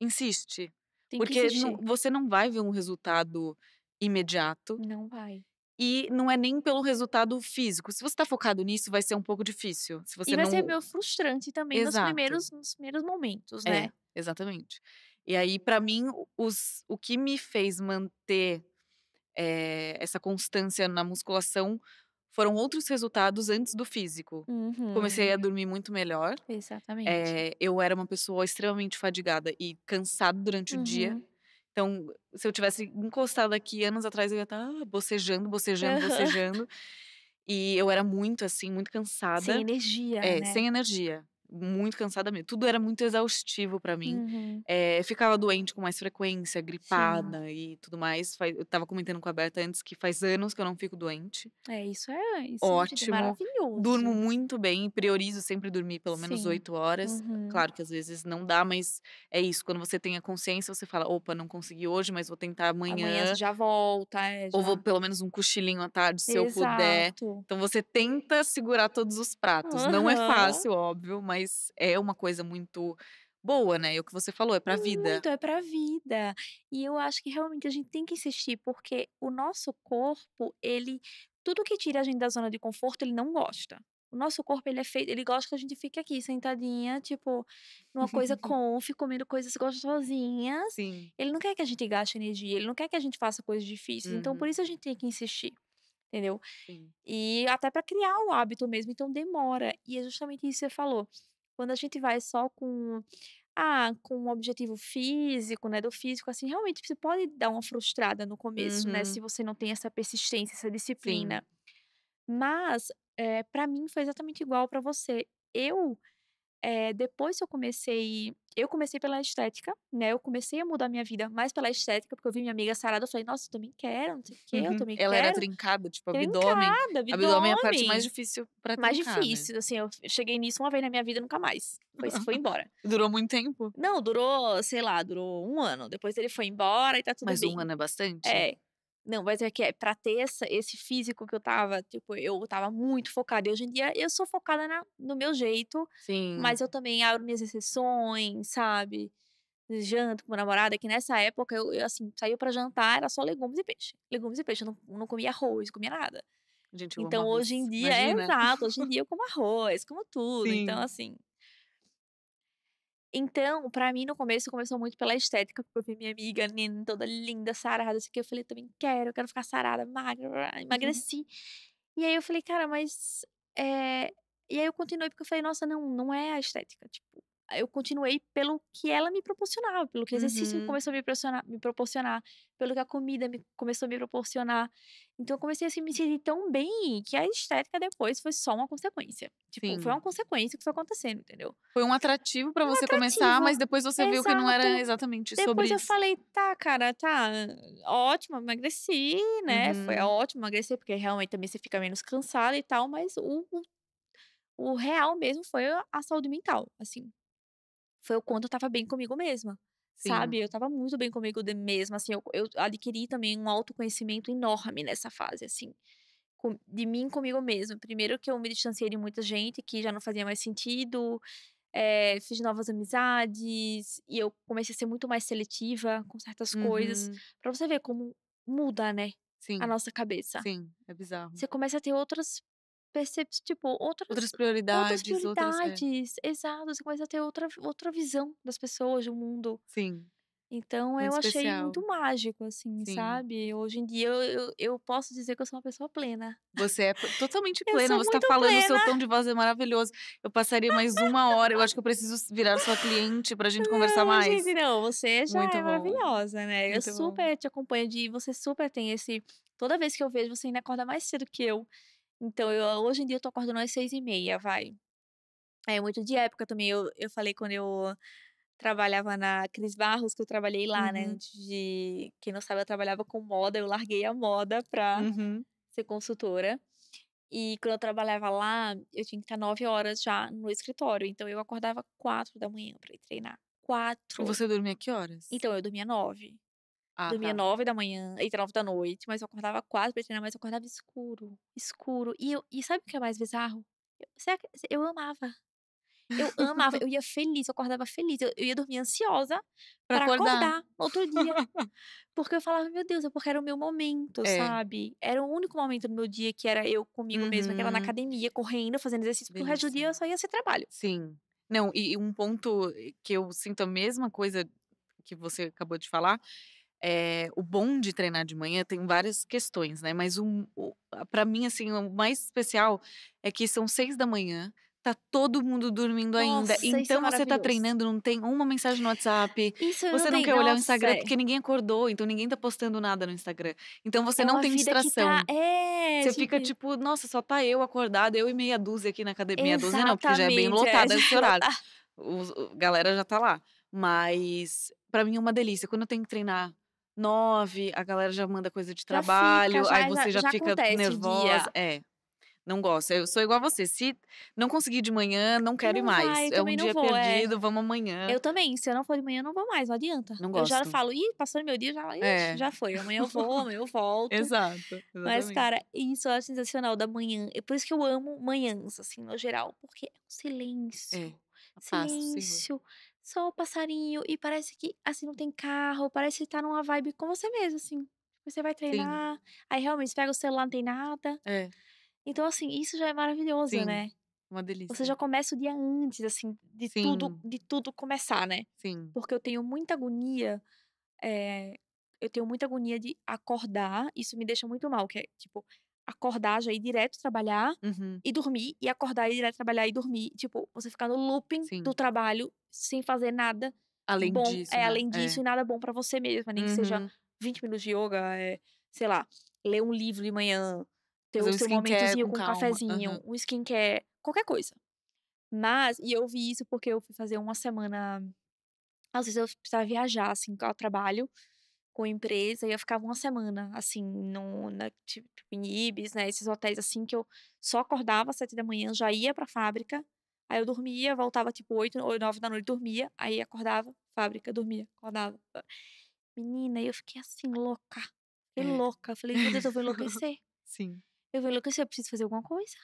insiste. Tem porque não, você não vai ver um resultado imediato. Não vai. E não é nem pelo resultado físico. Se você está focado nisso, vai ser um pouco difícil. Se você e vai não... ser meio frustrante também nos primeiros, nos primeiros momentos, é, né? Exatamente. E aí, para mim, os, o que me fez manter é, essa constância na musculação foram outros resultados antes do físico. Uhum. Comecei a uhum. dormir muito melhor. Exatamente. É, eu era uma pessoa extremamente fadigada e cansada durante uhum. o dia. Uhum. Então, se eu tivesse encostado aqui anos atrás, eu ia estar tá bocejando, bocejando, bocejando. E eu era muito assim, muito cansada. Sem energia. É, né? sem energia muito cansada mesmo. Tudo era muito exaustivo para mim. Uhum. É, ficava doente com mais frequência, gripada Sim. e tudo mais. Eu tava comentando com a Berta antes que faz anos que eu não fico doente. É, isso é isso é ótimo. É maravilhoso. Durmo muito bem, priorizo sempre dormir pelo menos oito horas. Uhum. Claro que às vezes não dá, mas é isso. Quando você tem a consciência, você fala: opa, não consegui hoje, mas vou tentar amanhã. Amanhã já volta. É, já... Ou vou pelo menos um cochilinho à tarde, se Exato. eu puder. Então você tenta segurar todos os pratos. Uhum. Não é fácil, óbvio, mas mas é uma coisa muito boa, né? E é o que você falou, é pra vida. Muito, é pra vida. E eu acho que realmente a gente tem que insistir, porque o nosso corpo, ele. Tudo que tira a gente da zona de conforto, ele não gosta. O nosso corpo, ele é feito, ele gosta que a gente fique aqui, sentadinha, tipo, numa coisa conf, comendo coisas gostosinhas. Sim. Ele não quer que a gente gaste energia, ele não quer que a gente faça coisas difíceis. Uhum. Então, por uhum. isso a gente tem que insistir entendeu? Sim. E até para criar o hábito mesmo, então demora. E é justamente isso que você falou. Quando a gente vai só com ah, com um objetivo físico, né, do físico, assim, realmente você pode dar uma frustrada no começo, né, uhum. né, se você não tem essa persistência, essa disciplina. Sim. Mas é, eh, para mim foi exatamente igual para você. Eu é, depois que eu comecei eu comecei pela estética, né? Eu comecei a mudar minha vida mais pela estética, porque eu vi minha amiga sarada, eu falei, nossa, eu também quero, não sei o quê, uhum. eu também Ela quero. era trincada, tipo, abdômen. Trincada, abdômen. é a parte mais difícil pra mais trincar. Mais né? difícil, né? assim, eu cheguei nisso uma vez na minha vida nunca mais. Foi, foi embora. durou muito tempo? Não, durou, sei lá, durou um ano. Depois ele foi embora e tá tudo Mas bem. Mas um ano é bastante? É. Não, mas é que é pra ter essa, esse físico que eu tava, tipo, eu tava muito focada. E hoje em dia eu sou focada na, no meu jeito. Sim. Mas eu também abro minhas exceções, sabe? Janto com meu namorado, é que nessa época eu, eu assim, saiu para jantar, era só legumes e peixe. Legumes e peixe, eu não, não comia arroz, comia nada. Gente, então hoje em dia, é Imagina. é exato, hoje em dia eu como arroz, como tudo. Então, Sim. Então, assim, então, para mim, no começo, começou muito pela estética, porque eu vi minha amiga Nina toda linda, sarada, assim, que eu falei, também quero, eu quero ficar sarada, magra, uhum. emagreci. Uhum. E aí eu falei, cara, mas. É... E aí eu continuei, porque eu falei, nossa, não, não é a estética. Tipo, eu continuei pelo que ela me proporcionava, pelo que o exercício uhum. começou a me proporcionar, me proporcionar, pelo que a comida me começou a me proporcionar. Então eu comecei a assim, hum. me sentir tão bem que a estética depois foi só uma consequência. Tipo, Sim. foi uma consequência que foi acontecendo, entendeu? Foi um atrativo para um você atrativo. começar, mas depois você Exato. viu que não era exatamente depois sobre isso. Depois eu falei, tá, cara, tá, ótimo, emagreci, né? Uhum. Foi ótimo emagrecer, porque realmente também você fica menos cansada e tal, mas o, o, o real mesmo foi a saúde mental, assim foi o quanto eu tava bem comigo mesma. Sim. Sabe? Eu tava muito bem comigo mesma, assim, eu, eu adquiri também um autoconhecimento enorme nessa fase, assim de mim comigo mesma. Primeiro que eu me distanciei de muita gente que já não fazia mais sentido, é, fiz novas amizades e eu comecei a ser muito mais seletiva com certas uhum. coisas para você ver como muda, né? Sim. A nossa cabeça. Sim, é bizarro. Você começa a ter outras percebes, tipo, outras, outras prioridades. Outras é. prioridades, outras, é. exato. Você começa a ter outra, outra visão das pessoas, do mundo. Sim. Então muito eu especial. achei muito mágico, assim, Sim. sabe? Hoje em dia eu, eu, eu, posso dizer que eu sou uma pessoa plena. Você é totalmente plena, você tá falando, plena. o seu tom de voz é maravilhoso. Eu passaria mais uma hora, eu acho que eu preciso virar sua cliente pra gente conversar não, mais. Gente, não, você já muito é bom. maravilhosa, né? Muito eu super bom. te acompanho de você super tem esse. Toda vez que eu vejo, você ainda acorda mais cedo que eu. Então, eu, ah, hoje em dia eu tô acordando às seis e meia, vai. É muito de época também. Eu, eu falei quando eu trabalhava na Cris Barros, que eu trabalhei lá, né, uhum. né? Antes de. Quem não sabe, eu trabalhava com moda, eu larguei a moda pra uhum. ser consultora. E quando eu trabalhava lá, eu tinha que estar nove horas já no escritório. Então eu acordava quatro da manhã pra ir treinar. Quatro. Você dormia que horas? Então, eu dormia nove. Ah, Dormia tá. nove da manhã, entre nove da noite, mas eu acordava quase pra treinar, mas eu acordava escuro, escuro. E, eu, e sabe o que é mais bizarro? Eu, eu amava. Eu amava, eu ia feliz, eu acordava feliz. Eu, eu ia dormir ansiosa para acordar. acordar. no outro dia. Porque eu falava, meu Deus, é porque era o meu momento, é. sabe? Era o único momento do meu dia que era eu comigo uhum. mesma, que era na uhum. academia, correndo, fazendo exercício, porque o resto do dia eu só ia ser trabalho. Sim. Não, e um ponto eh, que eu sinto a mesma coisa que você acabou de falar é, o bom de treinar de manhã tem várias questões, né? Mas um, para mim, assim, o mais especial é que são seis da manhã, tá todo mundo dormindo Nossa, ainda. É então é você tá treinando, não tem uma mensagem no WhatsApp. Isso você não, não quer Nossa. olhar o Instagram é porque ninguém acordou, então ninguém tá postando nada no Instagram. Então você é não tem tá, distração. Tá... É, você tipo... fica tipo, nossa, só tá eu acordada, eu e meia dúzia aqui na academia. Meia dúzia não, porque já é bem é. lotada é, esse horário. O, o, galera já tá lá. Mas para mim é uma delícia. Quando eu tenho que treinar nove, a galera já manda coisa de trabalho, fica, já, aí você já, já fica nervosa. É. Não gosto. Eu sou igual a você. Se não conseguir de manhã, não quero não ir vai, mais. é um dia vou, é. perdido, é. vamos amanhã. Eu também. Se eu não for de manhã, não vou mais. Não adianta. Não gosto. Eu já falo, ih, passou meu dia, já, é. já foi. Amanhã eu vou, amanhã eu volto. Exato. Exatamente. Mas, cara, isso é sensacional da manhã. É por isso que eu amo manhãs, assim, no geral. Porque é um silêncio. É. Silêncio. Passo, silêncio só o passarinho e parece que assim não tem carro, parece que tá numa vibe com você mesmo, assim. Você vai treinar, Sim. aí realmente você pega o celular, não tem nada. É. Então, assim, isso já é maravilhoso, Sim. né? Uma delícia. Você já começa o dia antes, assim, de Sim. tudo, de tudo começar, né? Sim. Porque eu tenho muita agonia. É, eu tenho muita agonia de acordar, isso me deixa muito mal, que é tipo, acordar já ir direto trabalhar uhum. e dormir e acordar e ir direto trabalhar e dormir, tipo, você ficar no looping Sim. do trabalho sem fazer nada além bom, disso, é né? além disso é. e nada bom para você mesma, nem uhum. que seja 20 uhum. minutos de yoga, é, sei lá, ler um livro de manhã, ter Fazer o seu um momentozinho com, com um cafezinho, uhum. um skincare, qualquer coisa. Mas, e eu vi isso porque eu fui fazer uma semana. Às vezes eu precisava viajar, assim, ao trabalho com empresa e eu ficava uma semana, assim, no, na, tipo, em Ibis, né? Esses hotéis, assim, que eu só acordava às sete da manhã, já ia pra fábrica, aí eu dormia, voltava tipo oito ou nove da noite, dormia, aí acordava, fábrica, dormia, acordava. Menina, eu fiquei assim, louca. Fiquei é. louca. Falei, meu Deus, eu vou enlouquecer. Sim. Eu vou enlouquecer, eu preciso fazer alguma coisa.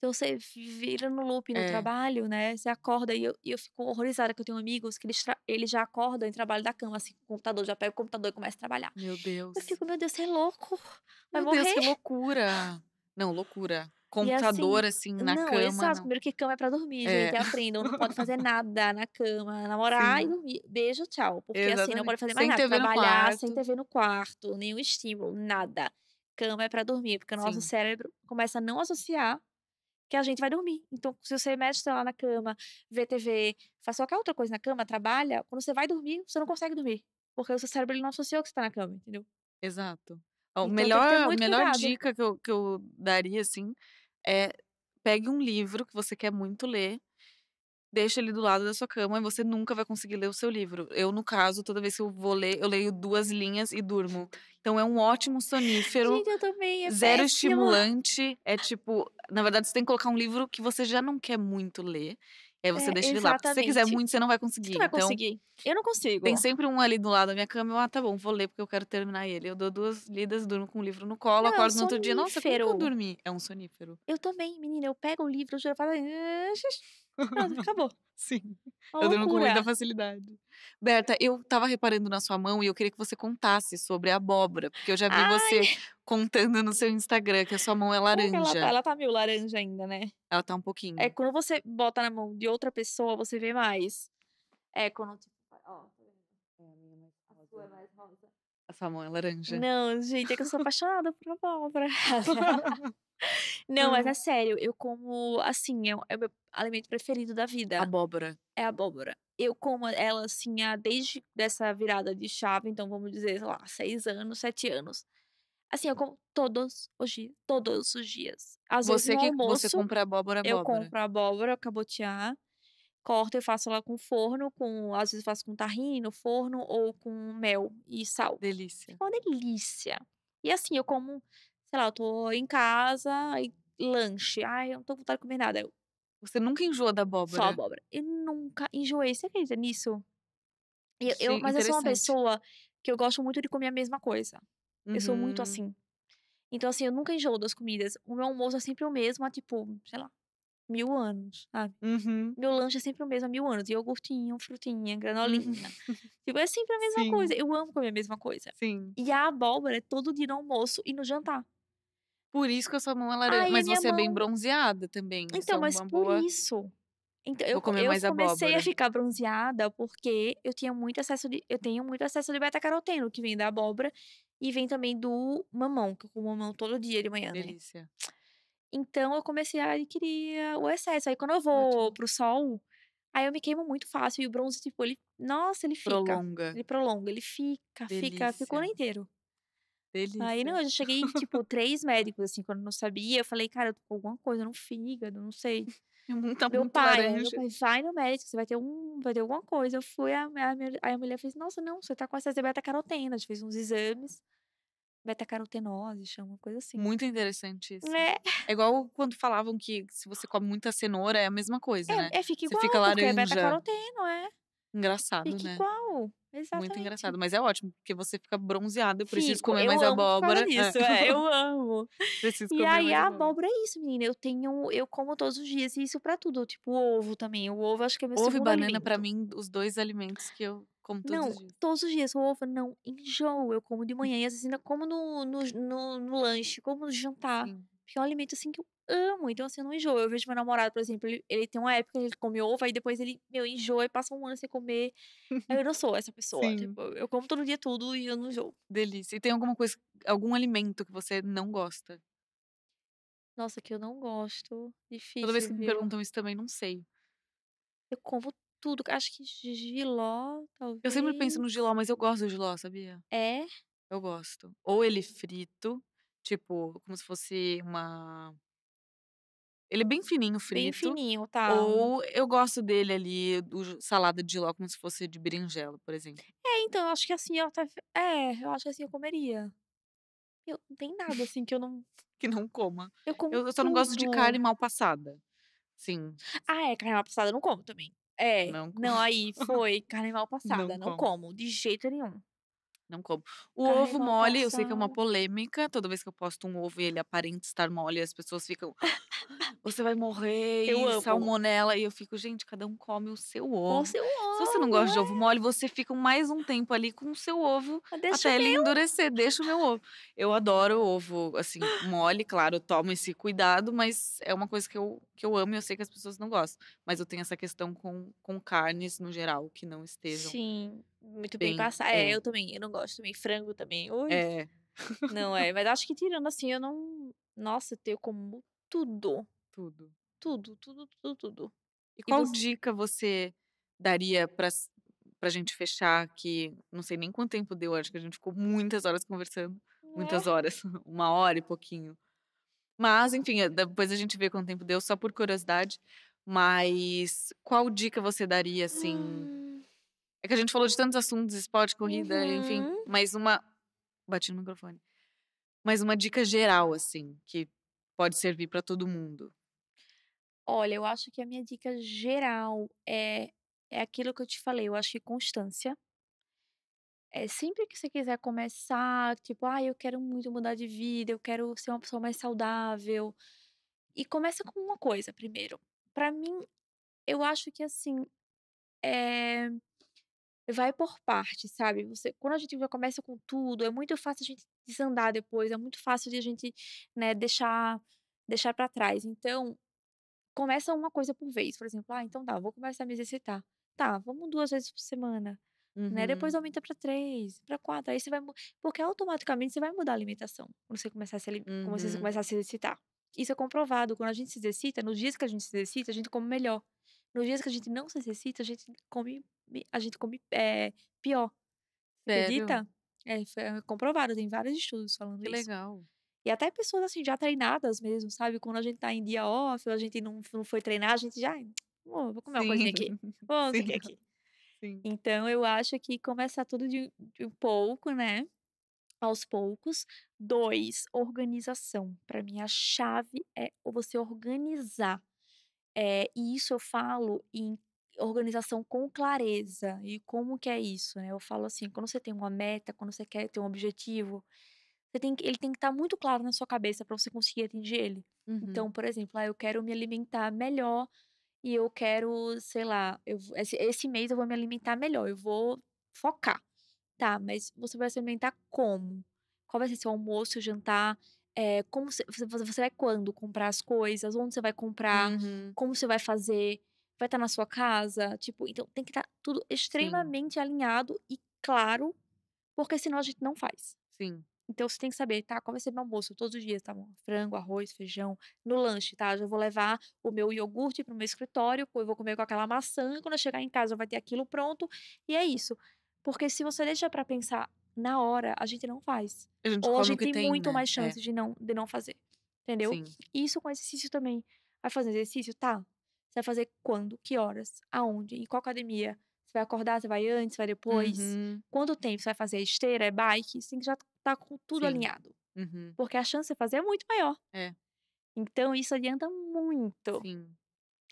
Então você vira no loop no é. trabalho, né? Você acorda e eu, e eu fico horrorizada que eu tenho amigos que eles, eles já acordam e trabalham da cama, assim, com o computador, já pega o computador e começa a trabalhar. Meu Deus. Eu fico, meu Deus, você é louco. Vai meu morrer. Deus, que loucura. Não, loucura. Assim, computador, assim, assim, na não, cama. Exato, não. primeiro que cama é pra dormir, é. gente. É Aprendam, não pode fazer nada na cama, namorar Sim. e dormir. Beijo, tchau. Porque Exatamente. assim, não pode fazer mais sem nada. TV trabalhar sem TV no quarto, nenhum estímulo, nada. Cama é pra dormir, porque o nosso cérebro começa a não associar que a gente vai dormir. Então, se você é mexe, tá lá, na cama, vê TV, faz qualquer outra coisa na cama, trabalha, quando você vai dormir, você não consegue dormir. Porque o seu cérebro ele não associou que você tá na cama, entendeu? Exato. Então, melhor, a melhor dica que eu, que eu daria, assim, é pegue um livro que você quer muito ler, deixa ele do lado da sua cama e você nunca vai conseguir ler o seu livro. Eu, no caso, toda vez que eu vou ler, eu leio duas linhas e durmo. Então é um ótimo sonífero. Gente, eu também. É zero péssimo. estimulante. É tipo, na verdade, você tem que colocar um livro que você já não quer muito ler. E aí você é, deixa ele lá. Porque se você quiser muito, você não vai conseguir. Você vai então, conseguir. Eu não consigo. Tem sempre um ali do lado da minha cama. Eu, ah, tá bom, vou ler porque eu quero terminar ele. Eu dou duas lidas, durmo com o livro no colo, não, acordo é um no outro dia. Nossa, como que eu dormi? É um sonífero. Eu também, menina. Eu pego o livro, eu já falo... Ah, acabou. Sim. eu durmo com muita facilidade. Berta, eu tava reparando na sua mão e eu queria que você contasse sobre a abóbora, porque eu já vi Ai. você contando no seu Instagram que a sua mão é laranja. Ela tá, ela tá meio laranja ainda, né? Ela tá um pouquinho. É, quando você bota na mão de outra pessoa, você vê mais. É, quando tipo, ó, tá é, a é sua é mais rosa. A sua mão é laranja. Não, gente, é que eu sou apaixonada por abóbora. Não, mas é sério, eu como, assim, é, é, o meu alimento preferido da vida. Abóbora. É abóbora. Eu como ela, assim, desde dessa virada de chave, então vamos dizer, sei lá, seis anos, sete anos. Assim, eu como todos os dias. Todos os dias. Às você vezes, que almoço, você compra abóbora, abóbora. Eu compro abóbora, cabotear, corto e faço lá com forno, com às vezes faço com tahine no forno ou com mel e sal. Delícia. É uma delícia. E assim, eu como, sei lá, eu tô em casa e lanche. Ai, eu não tô com vontade de comer nada. Eu... Você nunca enjoa da abóbora? Só abóbora. Eu nunca enjoei. Você acredita nisso? Eu, Sim, eu, mas eu sou uma pessoa que eu gosto muito de comer a mesma coisa. Uhum. Eu sou muito uhum. assim. Então, assim, eu nunca enjoo das comidas. O meu almoço é sempre o mesmo há, tipo, sei lá, mil anos, sabe? Uhum. Meu lanche é sempre o mesmo há mil anos. Iogurtinho, frutinha, uhum. granolinha. tipo, é sempre a mesma Sim. coisa. Eu amo comer a mesma coisa. Sim. E a abóbora é todo dia no almoço e no jantar. Por isso que a sua mão é laranja. mas você mão... é bem bronzeada também. É então, mas por boa... isso. Então, eu, eu comecei abóbora. a ficar bronzeada porque eu tinha muito acesso de, eu tenho muito acesso de beta-caroteno, que vem da abóbora, e vem também do mamão, que eu como mamão todo dia de manhã. Né. Delícia. Né? Então eu comecei a adquirir ah, o excesso. Aí quando eu vou Ótimo. pro sol, aí eu me queimo muito fácil. E o bronze, tipo, ele. Nossa, ele fica. Prolonga. Ele prolonga, ele fica, Delícia. fica, ficou o ano inteiro. Delícia. Aí não, eu já cheguei, tipo, três médicos, assim, quando não sabia, eu falei, cara, eu tô com alguma coisa no fígado, não sei. Tá meu, pai, meu pai, vai no médico, você vai ter, um, vai ter alguma coisa. Eu fui, a, a, aí a mulher fez, nossa, não, você tá com essa beta-carotena. A gente fez uns exames, beta-carotenose, chama, uma coisa assim. Muito interessante isso. É. é igual quando falavam que se você come muita cenoura, é a mesma coisa, é, né? É, fica igual, você fica é laranja. é beta-caroteno, é. Engraçado, Fica né? igual. Exatamente. Muito engraçado, mas é ótimo, porque você fica bronzeado. Eu preciso Fico, comer eu mais abóbora. Isso, é. é, eu amo. Preciso comer e aí, a abóbora. é isso, menina. Eu tenho, eu como todos os dias isso para tudo. Tipo, ovo também. O ovo acho que é meu Ovo e banana, para mim, os dois alimentos que eu como todos não, os dias. Todos os dias, ovo, não, enjoo. Eu como de manhã e às vezes ainda como no, no, no, no lanche, como no jantar. Sim. Porque é um alimento assim que eu amo, então assim, eu não enjoo. Eu vejo meu namorado, por exemplo, ele, ele tem uma época que ele come ovo, aí depois ele, meu, enjoa e passa um ano sem comer. eu não sou essa pessoa. Tipo, eu como todo dia tudo e eu não enjoo. Delícia. E tem alguma coisa, algum alimento que você não gosta? Nossa, que eu não gosto. Difícil. Toda vez que viu? me perguntam isso também, não sei. Eu como tudo. Acho que giló, talvez. Eu sempre penso no giló, mas eu gosto do giló, sabia? É? Eu gosto. Ou ele frito, tipo, como se fosse uma ele é bem fininho, frito. Bem fininho, tá. Ou eu gosto dele ali, do salada de ló, como se fosse de berinjela, por exemplo. É, então, eu acho que assim, eu tá... é, eu acho que assim eu comeria. Eu, não tem nada assim que eu não. que não coma. Eu, como eu, eu só não gosto de carne mal passada. Sim. Ah, é, carne mal passada eu não como também. É. Não, como. não aí foi carne mal passada. Não, não como. como, de jeito nenhum. Não como. O ovo mole, eu sei que é uma polêmica. Toda vez que eu posto um ovo e ele aparenta estar mole, as pessoas ficam. Ah, você vai morrer, eu e amo. salmonela. E eu fico, gente, cada um come o seu ovo. O seu ovo. Se você não gosta é? de ovo né? mole, você fica mais um tempo ali com o seu ovo ah, deixa até ele meu. endurecer. Deixa o meu ovo. Eu adoro ovo, assim, mole, claro, eu tomo esse cuidado, mas é uma coisa que eu, que eu amo e eu sei que as pessoas não gostam. Mas eu tenho essa questão com, com carnes no geral, que não estejam. Sim muito bem, bem passar. É, é, eu também, eu não gosto também. Frango também. Ui. É. Não é, mas acho que tirando assim, eu não. Nossa, eu como tudo. Tudo. Tudo, tudo, tudo, tudo. E qual e você... dica você daria para pra gente fechar aqui? Não sei nem quanto tempo deu, acho que a gente ficou muitas horas conversando. É. Muitas horas, uma hora e pouquinho. Mas, enfim, eh, depois a gente vê quanto tempo deu, só por curiosidade. Mas qual dica você daria, assim, hum. É que a gente falou de tantos assuntos, esporte, corrida, uhum. enfim. Mas uma. Bati no microfone. Mas uma dica geral, assim, que pode servir para todo mundo. Olha, eu acho que a minha dica geral é, é aquilo que eu te falei. Eu acho que constância. É sempre que você quiser começar, tipo, ah, eu quero muito mudar de vida, eu quero ser uma pessoa mais saudável. E começa com uma coisa primeiro. Para mim, eu acho que assim, é, vai por parte, sabe? Você, quando a gente já começa com tudo, é muito fácil a gente desandar depois, é muito fácil de a gente, né, deixar deixar para trás. Então, começa uma coisa por vez, por exemplo, ah, então tá, vou começar a me exercitar. Tá, vamos duas vezes por semana. Uhum. Né? Depois uhum. aumenta para três, para quatro. Aí você vai. Porque automaticamente você vai mudar a alimentação quando você começar a se, uhum. você começar a se exercitar. Isso é comprovado. Quando a gente se exercita, nos dias que a gente se exercita, a gente come melhor. Nos dias que a gente não se exercita, a gente come, a gente come é, pior. Acredita? É, foi é comprovado, tem vários estudos falando que isso. Que legal. E até pessoas assim, já treinadas mesmo, sabe? Quando a gente tá em dia off, a gente não, não foi treinar, a gente já. Oh, vou comer Sim. uma coisinha aqui. Vou Sim. aqui. Sim. Então eu acho que começar tudo de, de um pouco, né? Aos poucos. Dois, organização. Para mim, a chave é você organizar é, e isso eu falo em organização com clareza. E como que é isso, né? Eu falo assim, quando você tem uma meta, quando você quer ter um objetivo, tem, ele tem que estar tá muito claro na sua cabeça para você conseguir atingir ele. Então, uhum. Então, por exemplo, ah, eu quero me alimentar melhor e eu quero, sei lá, eu, esse, esse mês eu vou me alimentar melhor, eu vou focar. Tá, mas você vai se alimentar como? Qual vai ser seu almoço, jantar? é, como você, você vai quando comprar as coisas, onde você vai comprar, uhum. como você vai fazer, vai estar tá na sua casa, tipo, então tem que estar tá tudo extremamente Sim. alinhado e claro, porque senão a gente não faz. Sim. Então você tem que saber, tá? Qual vai ser meu almoço todos os dias, tá bom? Frango, arroz, feijão, no lanche, tá? Já vou levar o meu iogurte pro meu escritório, eu vou comer com aquela maçã, quando eu chegar em casa vai ter aquilo pronto, e é isso. Porque se você deixa para pensar na hora, a gente não faz. A gente Ou a gente tem, tem, muito né? mais é. chance é. de, não, de não fazer. Entendeu? Sim. Isso com exercício também. Vai fazer exercício? Tá. Você vai fazer quando? Que horas? Aonde? Em qual academia? Você vai acordar? Você vai antes? Vai depois? Uhum. Quanto tempo? Você vai fazer esteira? É bike? Você tem que já tá com tudo Sim. alinhado. Uhum. Porque a chance de fazer é muito maior. É. Então, isso adianta muito. Sim.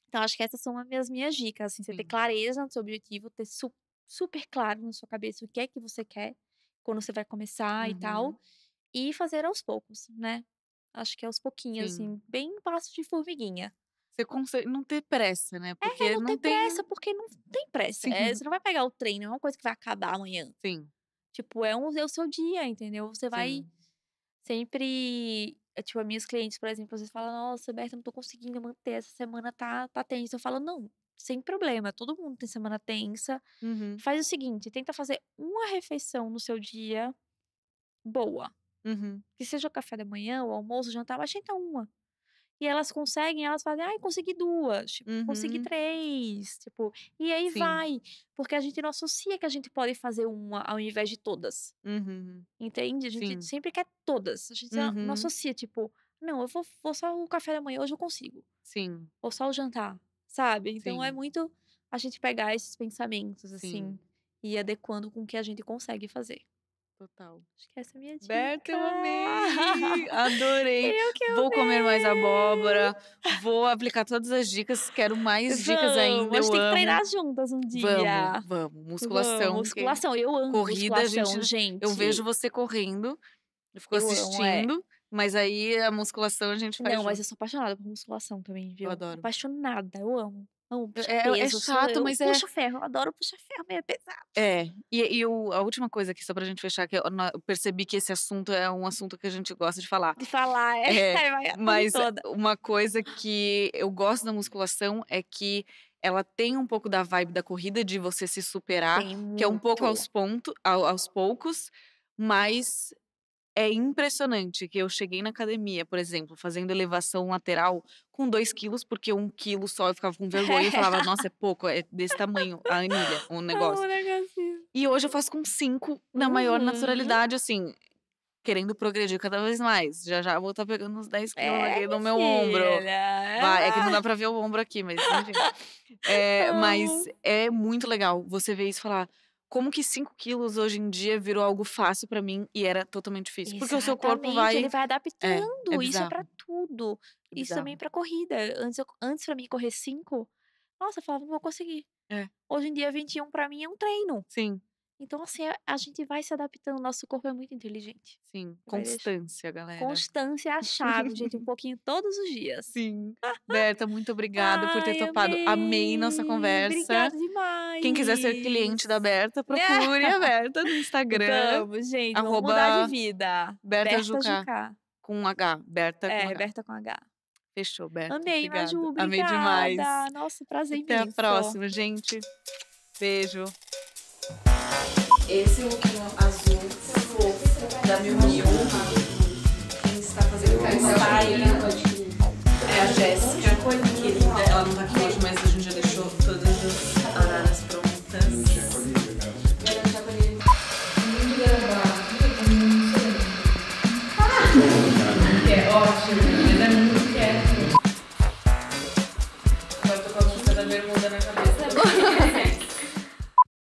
Então, acho que essas são as minhas, minhas dicas. Assim, você Sim. ter clareza no seu objetivo, ter su super claro na sua cabeça o que é que você quer quando você vai começar uhum. e tal. Uhum. E fazer aos poucos, né? Acho que é aos pouquinhos, Sim. assim, bem passo de formiguinha. Você consegue não ter pressa, né? É, porque é, não, não ter tem pressa, porque não tem pressa. É, você não vai pegar o treino, é uma coisa que vai acabar amanhã. Sim. Tipo, é, um, é o seu dia, entendeu? Você vai Sim. sempre eh, tipo, as minhas clientes, por exemplo, às vezes falam, nossa, Berta, não tô conseguindo manter, essa semana tá, tá tenso. Eu falo, não, sem problema. Todo mundo tem semana tensa. Uhum. Faz o seguinte: tenta fazer uma refeição no seu dia boa. Uhum. Que seja o café da manhã, o almoço, o jantar, mas tenta uma. E elas conseguem, elas fazem, ai, consegui duas, tipo, uhum. consegui três, tipo, e aí Sim. vai. Porque a gente não associa que a gente pode fazer uma ao invés de todas. Uhum. Entende? A gente Sim. sempre quer todas. A gente uhum. não associa, tipo, não, eu vou, vou só o café da manhã, hoje eu consigo. Sim. Ou só o jantar sabe? Então é Sim. é muito a gente pegar esses pensamentos, assim, Sim. e adequando com o que a gente consegue fazer. Total. Acho que essa é a minha dica. Berta, eu amei! Adorei! Eu que amei. Vou comer mais abóbora, vou aplicar todas as dicas, quero mais vamos, dicas ainda. A gente tem amo. que treinar juntas um dia. Vamos, vamos. Musculação. Vamos, musculação, eu amo corrida, musculação, gente, gente, Eu vejo você correndo, eu fico eu assistindo. Amo, é. Mas aí a musculação a gente faz. Não, junto. mas eu sou apaixonada por musculação também, viu? Eu adoro. Apaixonada, eu amo. Amo puxar é, é, é peso, é chato, eu, mas eu é. Puxa ferro, eu adoro puxar ferro, meio é pesado. É. E, e a última coisa aqui, só pra gente fechar, que eu, eu, percebi que esse assunto é um assunto que a gente gosta de falar. De falar, é. é, mas uma coisa que eu gosto da musculação é que ela tem um pouco da vibe da corrida, de você se superar, que é um pouco aos, ponto, aos poucos, mas é impressionante que eu cheguei na academia, por exemplo, fazendo elevação lateral com 2 quilos, porque um quilo só eu ficava com vergonha e falava, nossa, é pouco, é desse tamanho a anilha, o um negócio. É um e hoje eu faço com 5, na maior uhum. naturalidade, assim, querendo progredir cada vez mais. Já já vou estar tá pegando uns 10 é quilos é, aqui no meu filha. ombro. Vai, é que não dá pra ver o ombro aqui, mas enfim. É, mas é muito legal você ver isso e falar como que 5 quilos hoje em dia virou algo fácil para mim e era totalmente difícil. Exatamente, porque o seu corpo vai. Ele vai é, adaptando. É, é isso é pra tudo. É isso também pra corrida. Antes, antes pra mim correr 5, nossa, eu falava, não vou conseguir. É. Hoje em dia, 21 para mim é um treino. Sim. Então, assim, a gente vai se adaptando, nosso corpo é muito inteligente. Sim, constância, galera. Constância é a chave, gente, um pouquinho todos os dias. Sim. Berta, muito obrigada Ai, por ter topado. Amei. amei. nossa conversa. Obrigada demais. Quem quiser ser cliente da Berta, procure a Berta no Instagram. Vamos, gente, vamos mudar de vida. Berta, Berta Com H, Berta é, com é, H. É, Berta com H. Fechou, Berta. Amei, obrigada. Maju, obrigada. Amei demais. Nossa, prazer Até imenso. Até a próxima, gente. Beijo. Esse lookinho azul fofo da Miu Miu, quem está fazendo um style é a Jéssica, querida, é ela não tá aqui